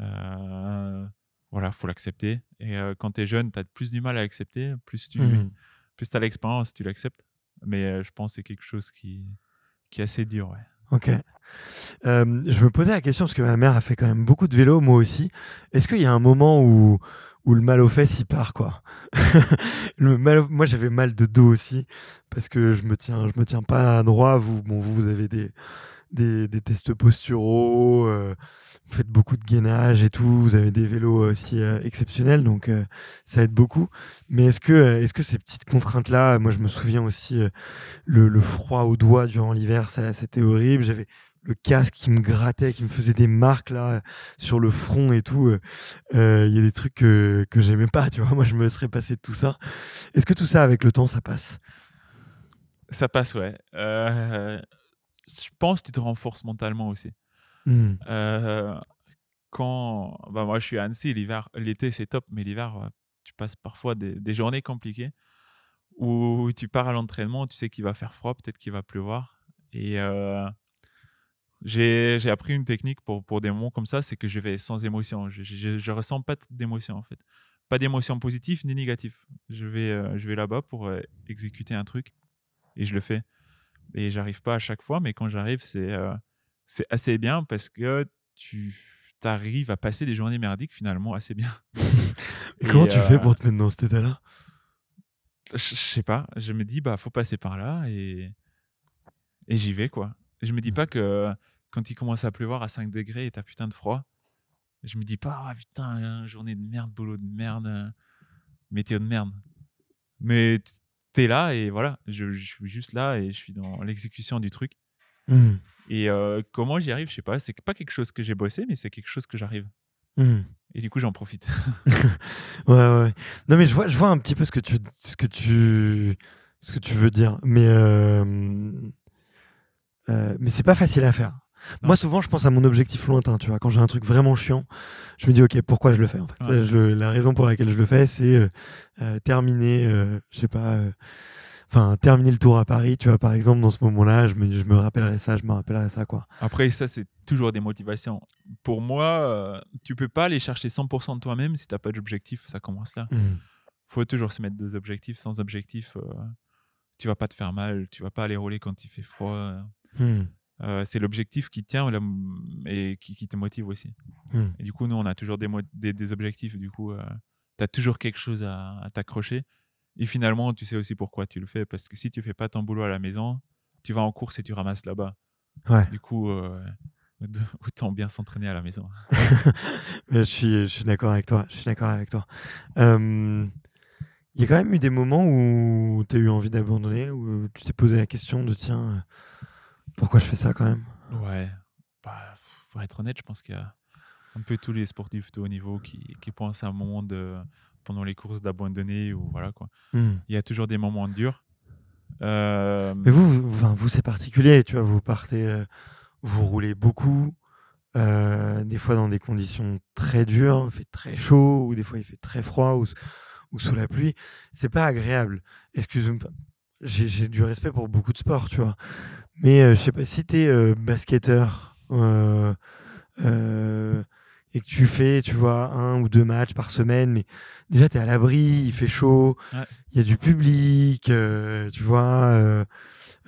Euh, voilà, faut l'accepter. Et euh, quand tu es jeune, tu as plus du mal à accepter Plus tu mmh plus as l'expérience, tu l'acceptes. Mais euh, je pense que c'est quelque chose qui, qui est assez dur. Ouais. Ok. Euh, je me posais la question, parce que ma mère a fait quand même beaucoup de vélo, moi aussi. Est-ce qu'il y a un moment où, où le mal aux fesses, il part, quoi le mal Moi, j'avais mal de dos aussi, parce que je me tiens, je me tiens pas droit. Vous, bon, vous, vous avez des des, tests posturaux, euh, vous faites beaucoup de gainage et tout, vous avez des vélos euh, aussi euh, exceptionnels, donc ça aide beaucoup. Mais est-ce que, est-ce que ces petites contraintes-là, moi je me souviens aussi le, froid aux doigts durant l'hiver, c'était horrible, j'avais le casque qui me grattait, qui me faisait des marques là sur le front et tout. Il y a des trucs que, que j'aimais pas, tu vois. Moi, je me serais passé de tout ça. Est-ce que tout ça, avec le temps, ça passe Ça passe, ouais je pense que tu te renforces mentalement aussi. Hmm. Euh, quand bah moi je suis à Annecy, l'hiver, l'été c'est top, mais l'hiver euh, tu passes parfois des, journées compliquées où tu pars à l'entraînement, tu sais qu'il va faire froid, peut-être qu'il va pleuvoir. Et euh, j'ai appris une technique pour, pour des moments comme ça, c'est que je vais sans émotion. Je, je, je ressens pas d'émotion en fait. Pas d'émotion positive ni négative. Je vais, je vais là-bas pour exécuter un truc et je le fais. Et j'arrive pas à chaque fois, mais quand j'arrive, c'est euh, c'est assez bien parce que tu arrives à passer des journées merdiques finalement assez bien. Et comment tu fais euh, pour te mettre dans cet état-là je sais pas, je me dis bah faut passer par là et et j'y vais quoi. Je me dis mmh. pas que quand il commence à pleuvoir à 5 degrés et t'as putain de froid, je me dis pas ah, putain journée de merde, boulot de merde, euh, météo de merde. Mais t'es là et voilà, je, je, suis juste là et je suis dans l'exécution du truc. Mmh. Et comment j'y arrive, je sais pas. C'est pas quelque chose que j'ai bossé, mais c'est quelque chose que j'arrive. Mmh. Et du coup, j'en profite. ouais, ouais. Non, mais je vois, je vois un petit peu ce que tu, ce que tu, ce que tu veux dire. Mais, euh, euh, mais c'est pas facile à faire. Moi, souvent, je pense à mon objectif lointain. Tu vois, quand j'ai un truc vraiment chiant, je me dis, OK, pourquoi je le fais en fait La raison pour laquelle je le fais, c'est euh, euh, terminer, euh, je sais pas, enfin, terminer le tour à Paris. Tu vois, par exemple, dans ce moment-là, je me, je me rappellerai ça, je me rappellerai ça, quoi. Après, ça, c'est toujours des motivations. Pour moi, tu peux pas aller chercher 100% de toi-même si t'as pas d'objectif. Ça commence là. Mmh. Faut toujours se mettre des objectifs. Sans objectif, tu vas pas te faire mal. Tu vas pas aller rouler quand il fait froid. Mmh. Euh, c'est l'objectif qui tient et qui, te motive aussi. Hmm. du coup, nous, on a toujours des, des, objectifs. Du coup, euh, tu as toujours quelque chose à, t'accrocher. Et finalement, tu sais aussi pourquoi tu le fais. Parce que si tu fais pas ton boulot à la maison, tu vas en course et tu ramasses là-bas. Du coup, euh, autant bien s'entraîner à la maison. je suis, je suis d'accord avec toi. Je suis d'accord avec toi. Il y a quand même eu des moments où tu as eu envie d'abandonner, où tu t'es posé la question de tiens pourquoi je fais ça quand même Ouais. pour bah, être honnête, je pense qu'il y a un peu tous les sportifs de haut niveau qui, qui pensent à un moment de, pendant les courses d'abandonner ou voilà quoi. Hmm. Il y a toujours des moments durs. Euh, Mais vous, vous, c'est particulier, tu vois, vous partez, euh, vous roulez beaucoup, euh, des fois dans des conditions très dures, il fait très chaud, ou des fois il fait très froid, ou, ou sous la pluie, c'est pas agréable. Excuse-moi, j'ai du respect pour beaucoup de sports, tu vois, mais euh, je sais pas, si tu es euh, basketteur euh, et que tu fais, tu vois, un ou deux matchs par semaine, mais déjà tu es à l'abri, il fait chaud, il y a du public, tu vois,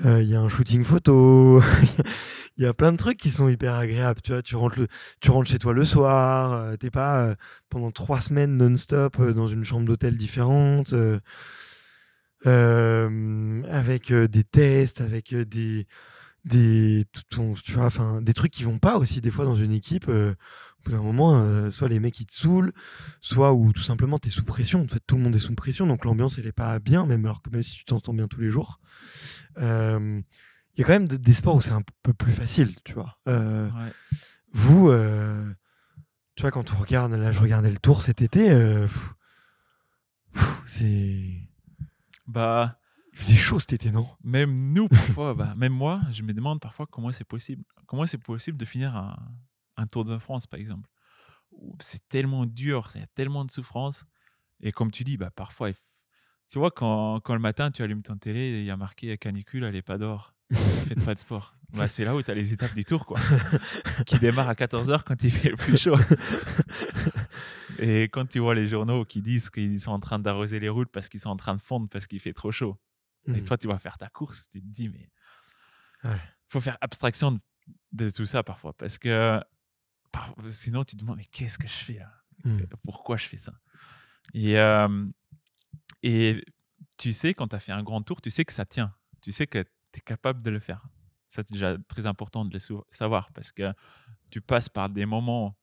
il y a un shooting photo, il y a plein de trucs qui sont hyper agréables, tu vois, tu rentres, tu rentres chez toi le soir, t'es pas pendant trois semaines non-stop dans une chambre d'hôtel différente. Euh, avec euh, des tests, avec euh, des, des, tu vois, enfin, des trucs qui vont pas aussi des fois dans une équipe. au bout d'un moment, soit les mecs ils te saoulent, soit ou tout simplement tu es sous pression. En fait, tout le monde est sous pression, donc l'ambiance elle est pas bien, même même si tu t'entends bien tous les jours. Il y a quand même des sports où c'est un peu plus facile, tu vois. Vous, tu vois, quand on regarde, là je regardais le tour cet été, c'est bah. Il faisait chaud cet été, non Même nous, parfois, bah, même moi, je me demande parfois comment c'est possible. Comment c'est possible de finir un, Tour de France, par exemple C'est tellement dur, il y a tellement de souffrance. Et comme tu dis, bah, parfois, tu vois, quand, quand le matin, tu allumes ton télé, il y a marqué canicule, allez pas d'or, faites pas de sport. Bah, c'est là où tu as les étapes du tour, quoi, qui démarre à 14h quand il fait le plus chaud. Et quand tu vois les journaux qui disent qu'ils sont en train d'arroser les routes parce qu'ils sont en train de fondre parce qu'il fait trop chaud, et mmh. toi tu vas faire ta course, tu te dis mais ouais. faut faire abstraction de, tout ça parfois parce que sinon tu te demandes mais qu'est-ce que je fais là mmh. euh, Pourquoi je fais ça Et et tu sais quand tu as fait un grand tour, tu sais que ça tient, tu sais que tu es capable de le faire. C'est déjà très important de le savoir parce que tu passes par des moments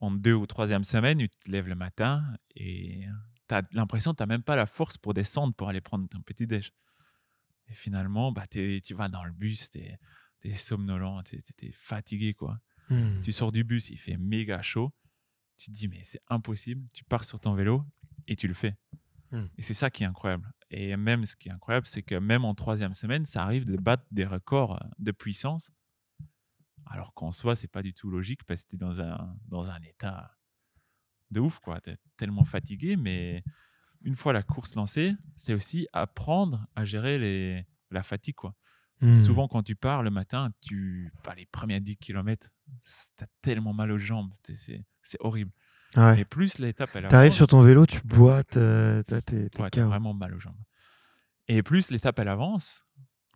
en deux ou troisième semaine, tu te lèves le matin et tu as l'impression que tu n'as même pas la force pour descendre pour aller prendre ton petit déj. Et finalement, bah, tu vas dans le bus, tu es, somnolent, tu es, fatigué. quoi. Hmm. Tu sors du bus, il fait méga chaud. Tu te dis, mais c'est impossible. Tu pars sur ton vélo et tu le fais. Hmm. Et c'est ça qui est incroyable. Et même ce qui est incroyable, c'est que même en troisième semaine, ça arrive de battre des records de puissance alors qu'en soi, c'est pas du tout logique parce que tu es dans un, dans un état de ouf, quoi. Tu es tellement fatigué, mais une fois la course lancée, c'est aussi apprendre à gérer les, la fatigue, quoi. Mmh. Souvent, quand tu pars le matin, tu pas les premiers 10 km, as tellement mal aux jambes, c'est horrible. Et ah plus l'étape, elle arrives sur ton vélo, tu boites, euh, Tu as vraiment mal aux jambes. Et plus l'étape, elle avance,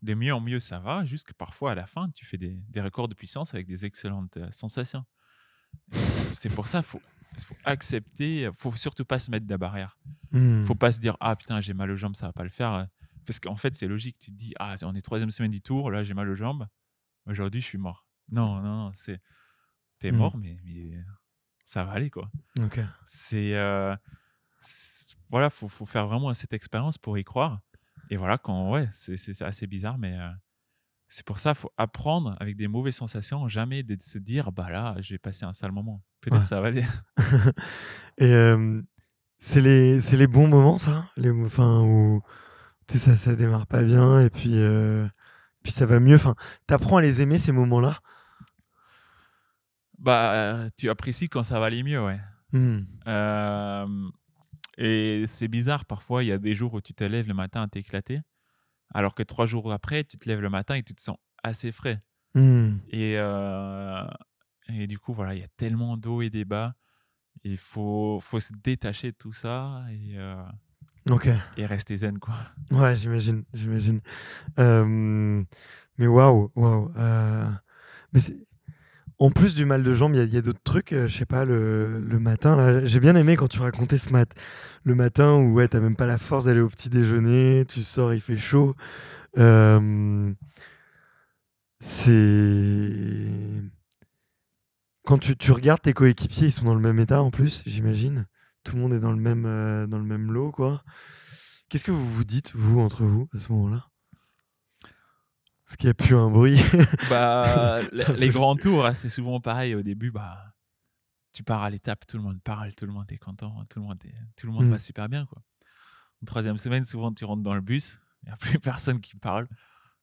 de mieux en mieux ça va, jusque parfois à la fin, tu fais des, records de puissance avec des excellentes euh, sensations. C'est pour ça, il faut, faut accepter, faut surtout pas se mettre de la barrière. faut hmm. pas se dire, ah putain, j'ai mal aux jambes, ça va pas le faire. Euh, parce qu'en fait, c'est logique, tu te dis, ah, on est troisième semaine du tour, là j'ai mal aux jambes, aujourd'hui je suis mort. Non, non, non, c'est. T'es hmm. mort, mais, ça va aller, quoi. Euh, c'est. voilà, faut, faut faire vraiment cette expérience pour y croire. Et voilà, quand, ouais, c'est assez bizarre, mais euh, c'est pour ça, faut apprendre avec des mauvaises sensations, jamais de se dire, bah là, j'ai passé un sale moment. Peut-être que ça va aller. Et c'est les, les, bons moments, ça les, Enfin, où ça, ça démarre pas bien et puis, puis ça va mieux. Enfin, t'apprends à les aimer, ces moments-là Bah, tu apprécies quand ça va aller mieux, ouais. Mmh. Et c'est bizarre, parfois, il y a des jours où tu te lèves le matin, à t'éclater alors que trois jours après, tu te lèves le matin et tu te sens assez frais. Mmh. Et, euh, et du coup, voilà, il y a tellement d'eau et des bas. Il faut, faut se détacher de tout ça et, euh, et rester zen, quoi. Ouais, j'imagine, j'imagine. mais waouh, waouh. Euh, mais c'est en plus du mal de jambes, il y a, d'autres trucs. Euh, je sais pas, le, le matin, j'ai bien aimé quand tu racontais ce mat. Le matin où ouais, t'as même pas la force d'aller au petit déjeuner, tu sors, il fait chaud. Euh, c'est. Quand tu, regardes tes coéquipiers, ils sont dans le même état en plus, j'imagine. Tout le monde est dans le même, euh, dans le même lot, quoi. Qu'est-ce que vous vous dites, vous, entre vous, à ce moment-là ce qui a plus un bruit. Bah, les grands tours, hein, c'est souvent pareil. Au début, bah, tu pars à l'étape, tout le monde parle, tout le monde est content, tout le monde, tout le monde mm. va super bien. Quoi. En troisième semaine, souvent, tu rentres dans le bus, il n'y a plus personne qui parle.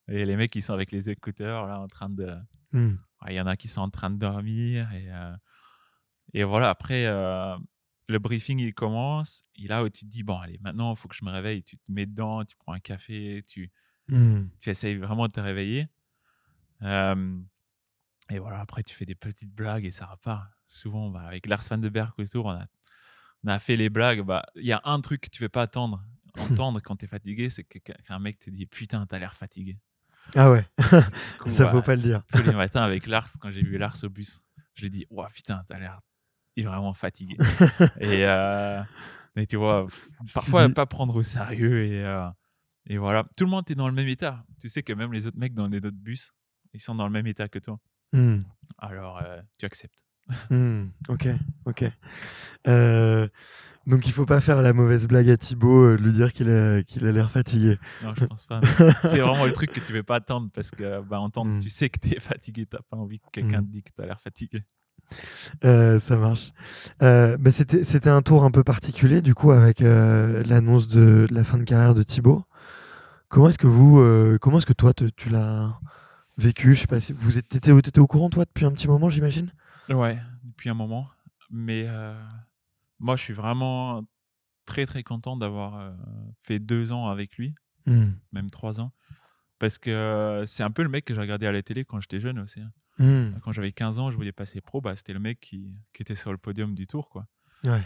Et les mecs, ils sont avec les écouteurs, là, en train de. Mm. Il y en a qui sont en train de dormir. Et, euh, et voilà, après, euh, le briefing, il commence. Et là où tu te dis, bon, allez, maintenant, il faut que je me réveille. Tu te mets dedans, tu prends un café, tu Mmh. Tu essayes vraiment de te réveiller. et voilà, après, tu fais des petites blagues et ça repart. Souvent, bah, avec Lars van de Berg autour, on a, on a fait les blagues. Bah, il y a un truc que tu ne veux pas attendre, entendre quand tu es fatigué, c'est qu'un mec te dit Putain, as l'air fatigué. Ah ouais, ça ne bah, faut pas le dire. Tous les matins avec Lars, quand j'ai vu Lars au bus, je lui ai dit Ouah, putain, as l'air vraiment fatigué. et, euh, tu vois, parfois parfois, pas prendre au sérieux et. Euh, et voilà, tout le monde est dans le même état. Tu sais que même les autres mecs dans les autres bus, ils sont dans le même état que toi. Hmm. Alors, euh, tu acceptes. Hmm. Ok, ok. Euh, donc, il faut pas faire la mauvaise blague à Thibaut, euh, lui dire qu'il a, qu'il a l'air fatigué. Non, je pense pas. c'est vraiment le truc que tu veux pas attendre parce que, bah, entendre, hmm. tu sais que tu es fatigué, tu n'as pas envie que quelqu'un te dise que tu as l'air fatigué. ça marche. Euh, bah, c'était, un tour un peu particulier, du coup, avec l'annonce de, de, la fin de carrière de Thibaut. Comment est-ce que vous, euh, comment est-ce que toi, tu l'as vécu Je sais pas si vous étiez, étais au courant toi depuis un petit moment, j'imagine. Ouais, depuis un moment. Mais euh, moi, je suis vraiment très très content d'avoir euh, fait deux ans avec lui, mmh. même trois ans, parce que c'est un peu le mec que j'ai regardé à la télé quand j'étais jeune aussi. Hein. Mmh. Quand j'avais 15 ans, je voulais passer pro, bah, c'était le mec qui, était sur le podium du tour, quoi. Ouais.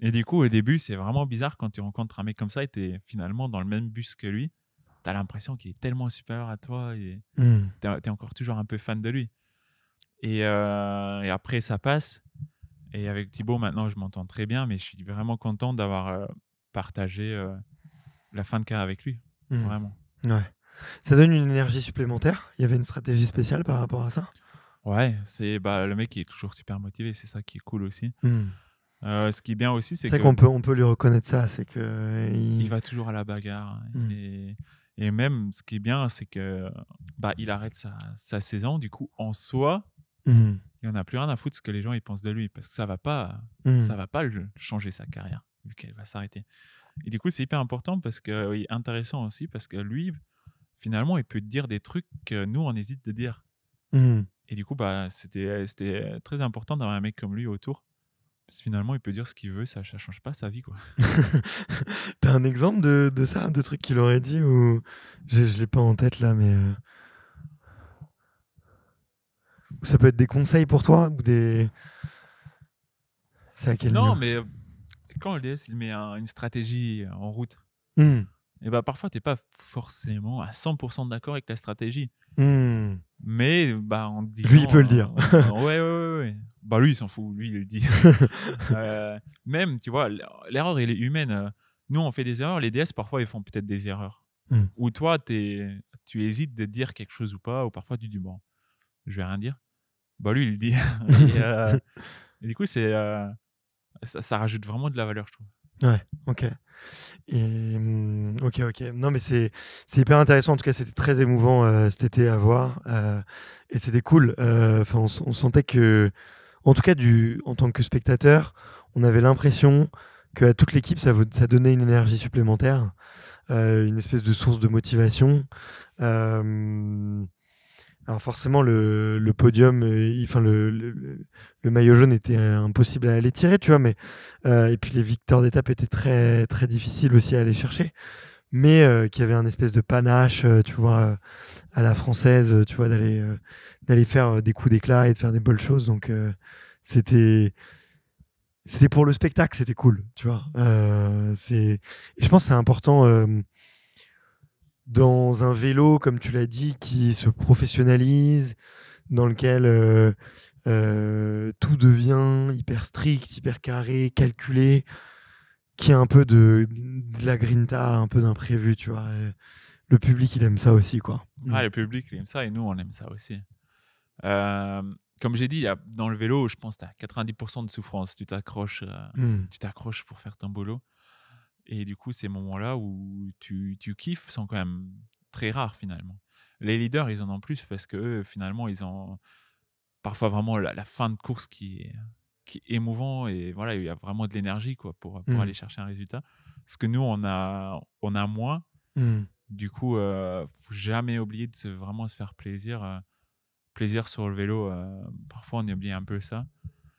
Et du coup, au début, c'est vraiment bizarre quand tu rencontres un mec comme ça et tu es finalement dans le même bus que lui. Tu as l'impression qu'il est tellement supérieur à toi et hmm. tu es, encore toujours un peu fan de lui. Euh, et, après, ça passe. Et avec Thibaut, maintenant, je m'entends très bien, mais je suis vraiment content d'avoir euh, partagé euh, la fin de carrière avec lui. Hmm. Vraiment. Ouais. Ça donne une énergie supplémentaire. Il y avait une stratégie spéciale par rapport à ça Ouais, c'est bah, le mec qui est toujours super motivé, c'est ça qui est cool aussi. Hmm. Euh, ce qui est bien aussi, c'est qu'on peut, on peut lui reconnaître ça, c'est que il... va toujours à la bagarre. Hein, hmm. Et, et, même, ce qui est bien, c'est que bah, il arrête sa, saison. Du coup, en soi, il hmm. il en a plus rien à foutre ce que les gens ils pensent de lui, parce que ça va pas, hmm. ça va pas changer sa carrière vu qu'elle va s'arrêter. Et du coup, c'est hyper important parce que oui, intéressant aussi parce que lui, finalement, il peut dire des trucs que nous on hésite de dire. Et du coup, bah, c'était très important d'avoir un mec comme lui autour finalement, il peut dire ce qu'il veut, ça ne change pas sa vie. quoi. T'as un exemple de, de ça, de trucs qu'il aurait dit ou Je ne l'ai pas en tête là, mais. Euh, ça peut être des conseils pour toi ou des. C'est à quel Non, mais euh, quand le il met une stratégie en route, hmm. et bah parfois tu n'es pas forcément à 100% d'accord avec la stratégie. Hmm. Mais bah, on dit. Lui, il peut le euh, dire. ouais, ouais. Bah lui, il s'en fout, lui, il le dit. Euh, même, tu vois, l'erreur, elle est humaine. Euh. Nous, on fait des erreurs, les DS, parfois, ils font peut-être des erreurs. Hmm. Ou toi, es, tu hésites de dire quelque chose ou pas, ou parfois, tu dis, bon, je vais rien dire. Bah lui, il le dit. Euh, et, du coup, c'est, ça, ça, rajoute vraiment de la valeur, je trouve. Ouais, ok. Et, hmm, ok, ok. Non, mais c'est hyper intéressant. En tout cas, c'était très émouvant euh, cet été à voir. Euh, et c'était cool. Euh, on, sentait que, en tout cas, du, en tant que spectateur, on avait l'impression que à toute l'équipe, ça, ça, donnait une énergie supplémentaire, euh, une espèce de source de motivation. Alors forcément, le, podium, euh, enfin le, maillot jaune était impossible à aller tirer, tu vois. Mais euh, et puis les victoires d'étape étaient très très difficiles aussi à aller chercher, mais euh, y avait un espèce de panache, euh, tu vois, à la française, tu vois, d'aller d'aller faire des coups d'éclat et de faire des belles choses. Donc c'était c'était pour le spectacle, c'était cool, tu vois. c'est je pense c'est important dans un vélo, comme tu l'as dit, qui se professionnalise, dans lequel euh, euh, tout devient hyper strict, hyper carré, calculé, qui a un peu de, la grinta, un peu d'imprévu, tu vois. Euh, le public, il aime ça aussi, quoi. Ah, le public, il aime ça et nous, on aime ça aussi. comme j'ai dit, dans le vélo, je pense que tu as 90% de souffrance. Tu t'accroches, hmm. tu t'accroches pour faire ton boulot. Et du coup, ces moments-là où tu, tu kiffes sont quand même très rares finalement. Les leaders, ils en ont plus parce que finalement, ils ont parfois vraiment la, fin de course qui est, qui émouvant et voilà, il y a vraiment de l'énergie quoi pour, pour mmh. aller chercher un résultat. Ce que nous, on a, on a moins. Mmh. Du coup, euh, faut jamais oublier de vraiment se faire plaisir. Euh, plaisir sur le vélo, euh, parfois on oublie un peu ça.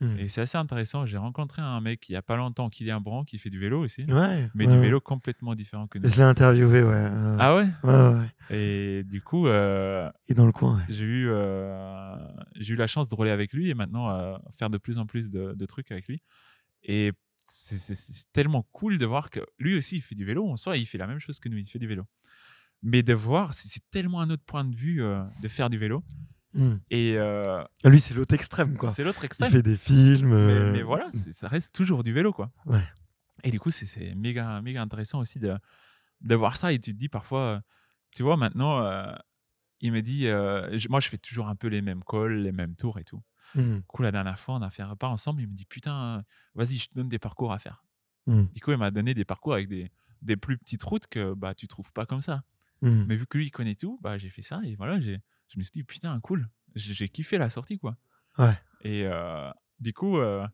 Mmh. Et c'est assez intéressant. J'ai rencontré un mec il n'y a pas longtemps, Kylian Bran, qui fait du vélo aussi. mais du vélo complètement différent que nous. Je l'ai interviewé, ouais. Ah ouais, Et du coup. et euh, dans le coin, J'ai eu, euh, j'ai eu la chance de rouler avec lui et maintenant euh, faire de plus en plus de, de trucs avec lui. Et c'est tellement cool de voir que lui aussi, il fait du vélo. En soi, il fait la même chose que nous, il fait du vélo. Mais de voir, c'est tellement un autre point de vue de faire du vélo. Hmm. Et euh, lui, c'est l'autre extrême, quoi. C'est l'autre extrême. Il fait des films. Mais, euh, voilà, hmm. ça reste toujours du vélo, quoi. Ouais. Et du coup, c'est méga, méga intéressant aussi de, de, voir ça. Et tu te dis parfois, euh, tu vois, maintenant, il me dit, moi, je fais toujours un peu les mêmes calls, les mêmes tours et tout. Hmm. Du coup, la dernière fois, on a fait un repas ensemble. Il me dit, putain, vas-y, je te donne des parcours à faire. Du coup, il m'a donné des parcours avec des, des, plus petites routes que bah, tu trouves pas comme ça. Mais vu que lui, il connaît tout, bah, j'ai fait ça et voilà, j'ai je me suis dit, putain, cool, j'ai kiffé la sortie, quoi. Ouais. Et euh, du coup, euh,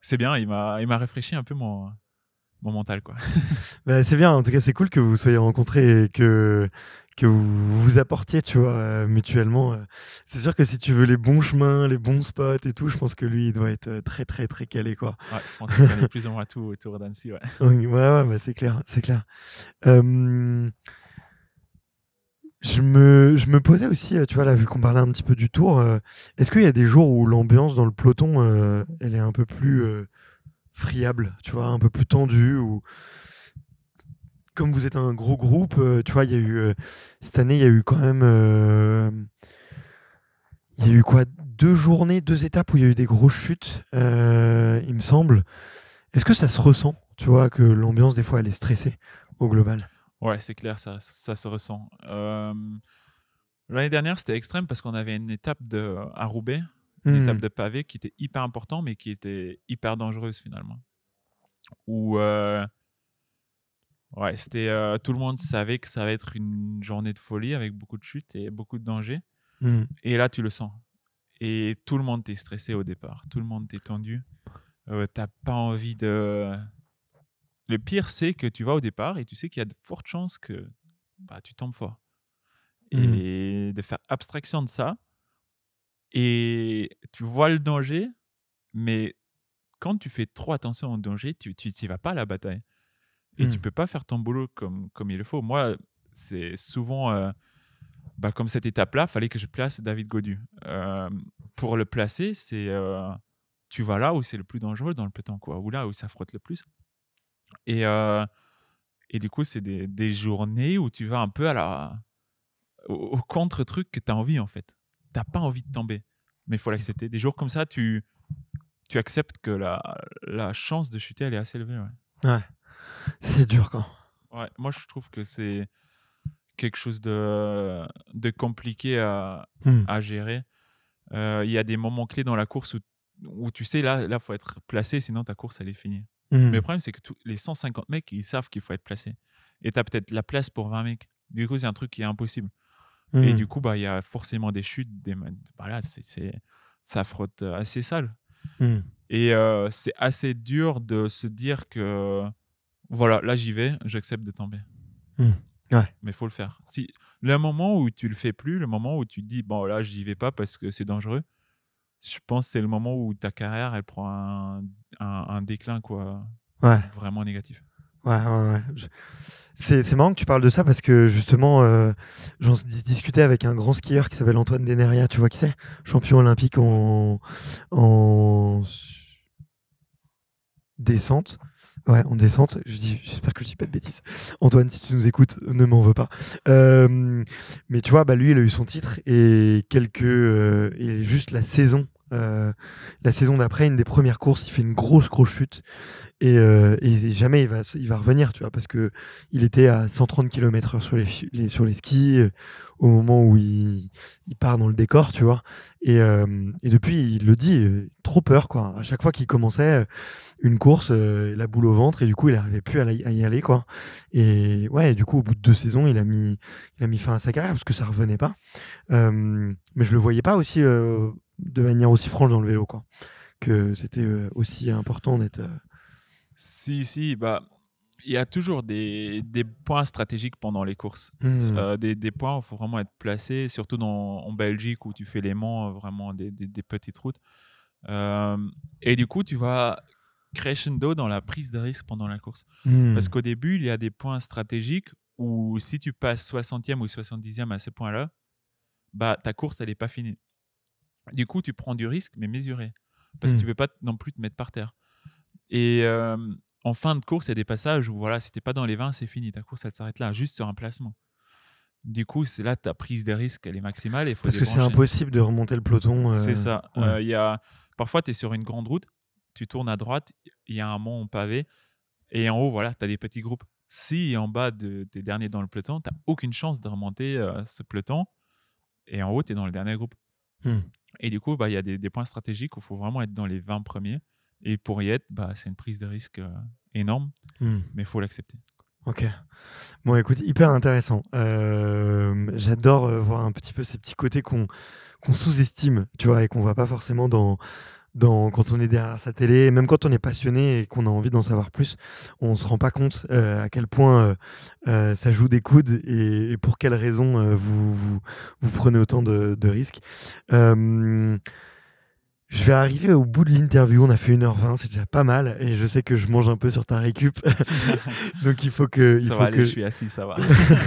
c'est bien, il m'a rafraîchi un peu mon, mon mental, quoi. Bah, c'est bien, en tout cas, c'est cool que vous soyez rencontrés et que, que vous vous apportiez, tu vois, euh, mutuellement. C'est sûr que si tu veux les bons chemins, les bons spots et tout, je pense que lui, il doit être très, très, très calé, quoi. Ouais, je pense qu'il plus ou moins tout autour d'Annecy, ouais. ouais, ouais, bah, c'est clair, c'est clair. Euh, je me, posais aussi, euh, tu vois, vu qu'on parlait un petit peu du tour, euh, est-ce qu'il y a des jours où l'ambiance dans le peloton, euh, elle est un peu plus friable, tu vois, un peu plus tendue ou... Comme vous êtes un gros groupe, tu vois, il y a eu. cette année, il y a eu quand même. Il y a eu quoi Deux journées, deux étapes où il y a eu des grosses chutes, il me semble. Est-ce que ça se ressent, tu vois, que l'ambiance, des fois, elle est stressée au global Ouais, c'est clair, ça, ça se ressent. L'année dernière, c'était extrême parce qu'on avait une étape de, euh, à Roubaix, une étape mmh. de pavé qui était hyper importante, mais qui était hyper dangereuse finalement. Où ouais, c'était, tout le monde savait que ça va être une journée de folie avec beaucoup de chutes et beaucoup de dangers. Mmh. Et là, tu le sens. Et tout le monde est stressé au départ, tout le monde est tendu. Euh, T'as pas envie de le pire, c'est que tu vas au départ et tu sais qu'il y a de fortes chances que bah, tu tombes fort. Mmh. Et de faire abstraction de ça, et tu vois le danger, mais quand tu fais trop attention au danger, tu n'y vas pas à la bataille. Et tu tu mmh. peux pas faire ton boulot comme, comme il le faut. Moi, c'est souvent, euh, bah, comme cette étape-là, fallait que je place David Godu. Euh, pour le placer, c'est euh, tu vas là où c'est le plus dangereux dans le peloton, quoi, ou là où ça frotte le plus. Et, euh, et du coup, c'est des, des, journées où tu vas un peu à la, au, contre-truc que tu as envie, en fait. Tu pas envie de tomber, mais il faut l'accepter. Des jours comme ça, tu, tu acceptes que la, la chance de chuter, elle est assez élevée. Ouais. C'est dur quand. Ouais, moi, je trouve que c'est quelque chose de, de compliqué à, mmh. à gérer. Euh, il y a des moments clés dans la course où, où tu sais, là, il faut être placé, sinon ta course, elle est finie. Mmh. le problème, c'est que les 150 mecs, ils savent qu'il faut être placé. Et tu as peut-être la place pour 20 mecs. Du coup, c'est un truc qui est impossible. Et du mmh. coup, bah, il y a forcément des chutes. Des... Voilà, bah, ça frotte euh, assez sale. Mmh. Et euh, c'est assez dur de se dire que voilà, là j'y vais, j'accepte de tomber. mais Ouais. Mais faut le faire. Si le moment où tu le fais plus, le moment où tu dis bon là j'y vais pas parce que c'est dangereux, je pense que c'est le moment où ta carrière, elle prend un, déclin, quoi. Vraiment négatif. Ouais, ouais, ouais. C'est marrant que tu parles de ça parce que justement, euh, j'en discutais avec un grand skieur qui s'appelle Antoine Deneria, tu vois qui c'est Champion olympique en descente. Ouais, on descend. je dis, j'espère que je dis pas de bêtises. Antoine, si tu nous écoutes, ne m'en veux pas. Euh, mais tu vois, bah lui, il a eu son titre et quelques, euh, et juste la saison, euh, la saison d'après, une des premières courses, il fait une grosse grosse chute et, jamais il va, il va revenir, tu vois, parce que il était à 130 km sur les, sur les skis au moment où il, part dans le décor, tu vois. Et, et depuis, il le dit, trop peur quoi. À chaque fois qu'il commençait une course, euh, la boule au ventre, et du coup, il n'arrivait plus à, y aller, quoi. Et ouais, du coup, au bout de deux saisons, il a mis, a mis fin à sa carrière parce que ça ne revenait pas. mais je le voyais pas aussi euh, de manière aussi franche dans le vélo, quoi. Que c'était euh, aussi important d'être. Si, si, bah. Il y a toujours des, points stratégiques pendant les courses. Mmh. Des, points où il faut vraiment être placé, surtout en Belgique où tu fais les monts vraiment des, petites routes. et du coup, tu vas crescendo dans la prise de risque pendant la course. Hmm. Parce qu'au début, il y a des points stratégiques où si tu passes 60e ou 70e à ce point-là, bah, ta course, elle n'est pas finie. Du coup, tu prends du risque, mais mesuré. Parce que hmm. tu veux pas non plus te mettre par terre. Et euh, en fin de course, il y a des passages où voilà, si tu pas dans les 20, c'est fini. Ta course, elle s'arrête là, juste sur un placement. Du coup, c'est là ta prise de risque elle est maximale. faut Parce que c'est impossible de remonter le peloton. C'est euh, ça. Euh, y a... Parfois, tu es sur une grande route tu tournes à droite, il y a un mont pavé, et en haut, voilà, tu as des petits groupes. Si en bas de, tes derniers dans le peloton, tu n'as aucune chance de remonter euh, ce peloton, et en haut, tu es dans le dernier groupe. Hmm. Et du coup, bah, il y a des, points stratégiques où il faut vraiment être dans les 20 premiers. Et pour y être, bah, c'est une prise de risque euh, énorme, hmm. mais il faut l'accepter. Ok. Bon, écoute, hyper intéressant. Euh, j'adore voir un petit peu ces petits côtés qu'on qu'on sous-estime, tu vois, et qu'on voit pas forcément dans, quand on est derrière sa télé, même quand on est passionné et qu'on a envie d'en savoir plus, on ne se rend pas compte euh, à quel point euh, euh, ça joue des coudes et, pour quelles raisons vous, vous, prenez autant de, risques. Je vais arriver au bout de l'interview. On a fait 1h20, c'est déjà pas mal. Et je sais que je mange un peu sur ta récup. Donc il faut que. Il faut va que... je suis assis, ça va.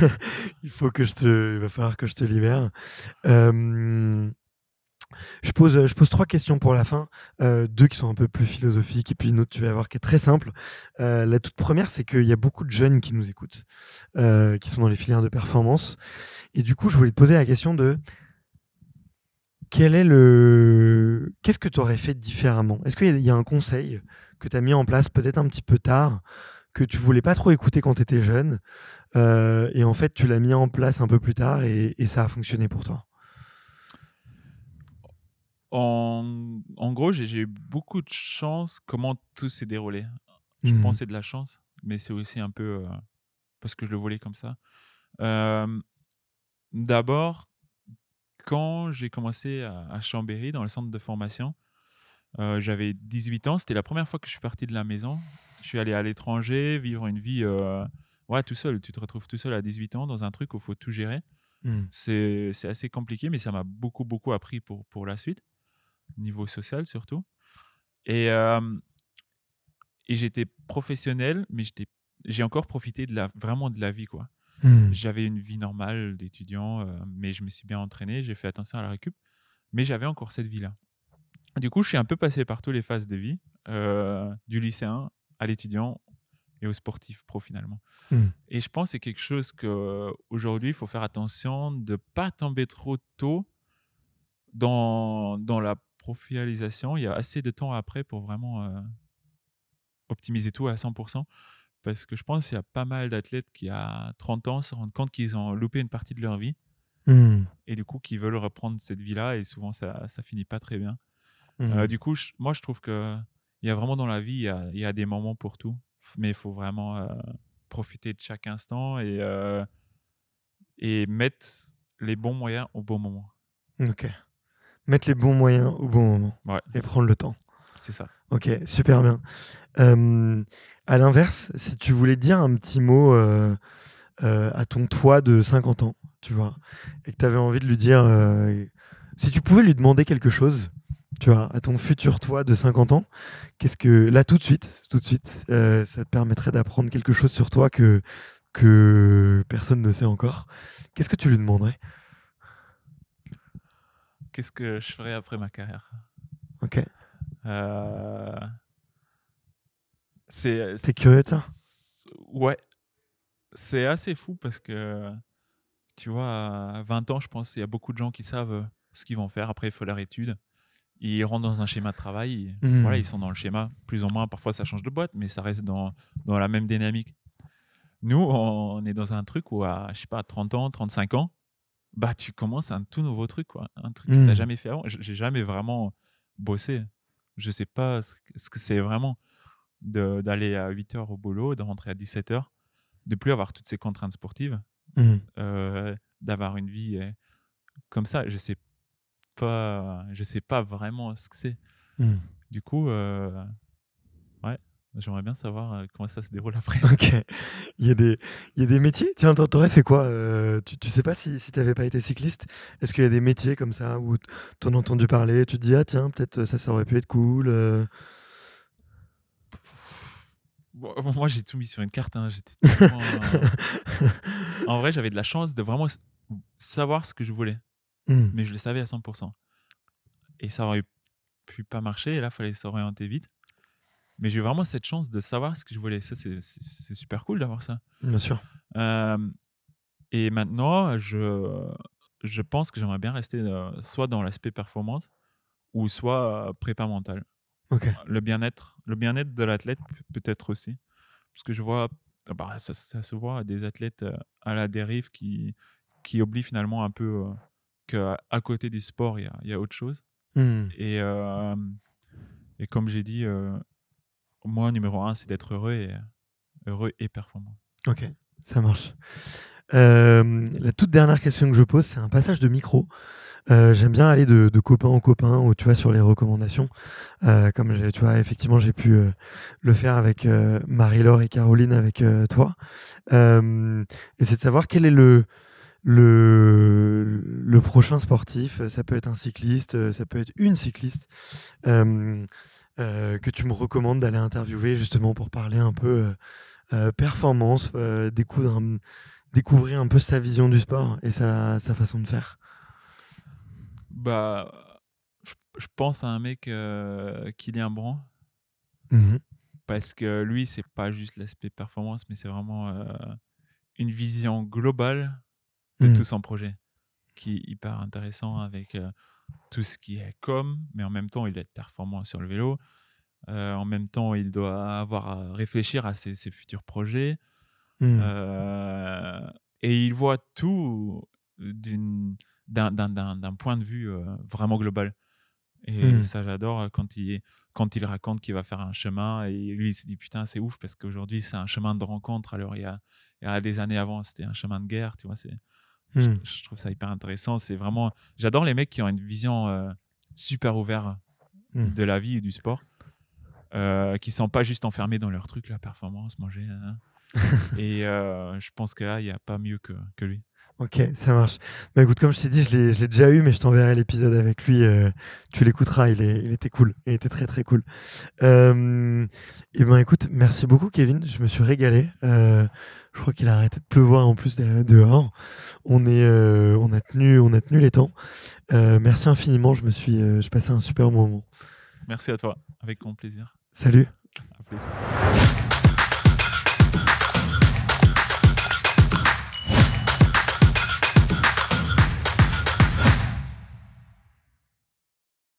il faut que je te. Il va falloir que je te libère. Euh... Je pose, euh, je pose trois questions pour la fin, euh, deux qui sont un peu plus philosophiques et puis une autre tu vas voir qui est très simple. Euh, la toute première, c'est qu'il y a beaucoup de jeunes qui nous écoutent, qui sont dans les filières de performance. Et du coup, je voulais te poser la question de quel est le, qu'est-ce que tu aurais fait différemment Est-ce qu'il y, a un conseil que tu as mis en place peut-être un petit peu tard, que tu voulais pas trop écouter quand tu étais jeune, et en fait tu l'as mis en place un peu plus tard et ça a fonctionné pour toi en, gros, j'ai eu beaucoup de chance comment tout s'est déroulé. Je mmh pensais de la chance, mais c'est aussi un peu euh, parce que je le voulais comme ça. D'abord, quand j'ai commencé à, Chambéry, dans le centre de formation, euh, j'avais 18 ans. C'était la première fois que je suis parti de la maison. Je suis allé à l'étranger, vivre une vie euh, ouais, tout seul. Tu te retrouves tout seul à 18 ans dans un truc où il faut tout gérer. Mmh. C'est assez compliqué, mais ça m'a beaucoup, beaucoup appris pour, pour la suite niveau social surtout. Et, et j'étais professionnel, mais j'étais j'ai encore profité de la, vraiment de la vie. quoi. Mmh. J'avais une vie normale d'étudiant, mais je me suis bien entraîné, j'ai fait attention à la récup, mais j'avais encore cette vie-là. Du coup, je suis un peu passé par toutes les phases de vie, du lycéen à l'étudiant et au sportif pro finalement. Mmh. Et je pense que c'est quelque chose qu'aujourd'hui, il faut faire attention de ne pas tomber trop tôt dans, dans la profilisation. il y a assez de temps après pour vraiment euh, optimiser tout à 100%. Parce que je pense qu'il y a pas mal d'athlètes qui, à 30 ans, se rendent compte qu'ils ont loupé une partie de leur vie. Mmh. Et du coup, qui veulent reprendre cette vie-là. Et souvent, ça, ça finit pas très bien. Euh, mmh. du coup, moi, je trouve que il y a vraiment dans la vie, il y a, des moments pour tout. Mais il faut vraiment euh, profiter de chaque instant et, et mettre les bons moyens au bon moment. Mmh, ok mettre les bons moyens au bon moment et prendre le temps. C'est ça. Ok, super bien. Euh, à l'inverse, si tu voulais dire un petit mot euh, euh, à ton toi de 50 ans, tu vois, et que tu avais envie de lui dire, si tu pouvais lui demander quelque chose, tu vois, à ton futur toi de 50 ans, qu'est-ce que là tout de suite, tout de suite, ça te permettrait d'apprendre quelque chose sur toi que que personne ne sait encore. Qu'est-ce que tu lui demanderais qu'est-ce que je ferais après ma carrière Ok. Euh, c'est. Euh, curieux, toi Ouais. C'est assez fou parce que, tu vois, à 20 ans, je pense il y a beaucoup de gens qui savent euh, ce qu'ils vont faire après leur étude. Ils rentrent dans un schéma de travail. Hmm. Voilà, ils sont dans le schéma, plus ou moins. Parfois, ça change de boîte, mais ça reste dans, dans la même dynamique. Nous, on est dans un truc où, à, je sais pas, 30 ans, 35 ans, bah tu commences un tout nouveau truc, quoi. Un truc que tu t'as mmh. jamais fait avant. J'ai jamais vraiment bossé. Je sais pas ce que c'est vraiment d'aller à 8 heures au boulot, de rentrer à 17 h de plus avoir toutes ces contraintes sportives, mmh. euh, d'avoir une vie euh, comme ça. Je sais pas, je sais pas vraiment ce que c'est. Mmh. Du coup, euh, J'aimerais bien savoir euh, comment ça se déroule après. Ok. Il y a des, il y a des métiers. Tiens, t'aurais fait quoi euh, tu, tu, sais pas si, si t'avais pas été cycliste Est-ce qu'il y a des métiers comme ça où t'en as entendu parler Tu te dis, ah tiens, peut-être euh, ça, ça aurait pu être cool Moi, j'ai tout mis sur une carte. Hein. en vrai, j'avais de la chance de vraiment savoir ce que je voulais. Mmh. Mais je le savais à 100%. Et ça aurait pu pas marcher. Et là, il fallait s'orienter vite. Mais j'ai vraiment cette chance de savoir ce que je voulais. Ça, c'est super cool d'avoir ça. Bien sûr. et maintenant, je, je pense que j'aimerais bien rester euh, soit dans l'aspect performance ou soit euh, prépa mentale. Le bien-être, le bien-être de l'athlète peut-être aussi, parce que je vois, ah bah, ça, se voit des athlètes euh, à la dérive qui qui oublient finalement un peu qu'à côté du sport, il y, y a, autre chose. Mmh. Et et comme j'ai dit, moi, numéro un, c'est d'être heureux et, heureux et performant. Ok, ça marche. Euh, la toute dernière question que je pose, c'est un passage de micro. Euh, j'aime bien aller de, copain en copain ou tu vois sur les recommandations. Euh, comme tu vois, effectivement, j'ai pu le faire avec Marie-Laure et Caroline avec toi. et c'est de savoir quel est le, le, le prochain sportif. Ça peut être un cycliste, ça peut être une cycliste. Euh, que tu me recommandes d'aller interviewer justement pour parler un peu euh, euh, performance, découvrir un peu sa vision du sport et sa, façon de faire bah, je, pense à un mec, euh, Kylian Brand. Mmh Parce que lui, c'est pas juste l'aspect performance, mais c'est vraiment une vision globale de mmh. tout son projet qui est hyper intéressant avec tout ce qui est com, mais en même temps, il doit être performant sur le vélo. Euh, en même temps, il doit avoir à réfléchir à ses, futurs projets. Mmh. Euh, et il voit tout d'un point de vue euh, vraiment global. Et mmh. ça, j'adore quand il, quand il raconte qu'il va faire un chemin. Et lui, il se dit Putain, c'est ouf, parce qu'aujourd'hui, c'est un chemin de rencontre. Alors, il y a, il y a des années avant, c'était un chemin de guerre. Tu vois, c'est Hmm. Je, trouve ça hyper intéressant. C'est vraiment. J'adore les mecs qui ont une vision euh, super ouverte hmm. de la vie et du sport, euh, qui sont pas juste enfermés dans leur truc, la performance, manger. Hein, hein. et euh, je pense que là, il n'y a pas mieux que, que lui. Ok, ça marche. Mais bah, écoute, comme je t'ai dit, je l'ai déjà eu, mais je t'enverrai l'épisode avec lui. Euh, tu l'écouteras, il, il était cool. Il était très très cool. Euh, et ben écoute, merci beaucoup Kevin, je me suis régalé. Euh, je crois qu'il a arrêté de pleuvoir en plus dehors. On, est, on, a, tenu, on a tenu les temps. merci infiniment, je me suis j'ai passé un super moment. Merci à toi, avec grand plaisir. Salut. À plus.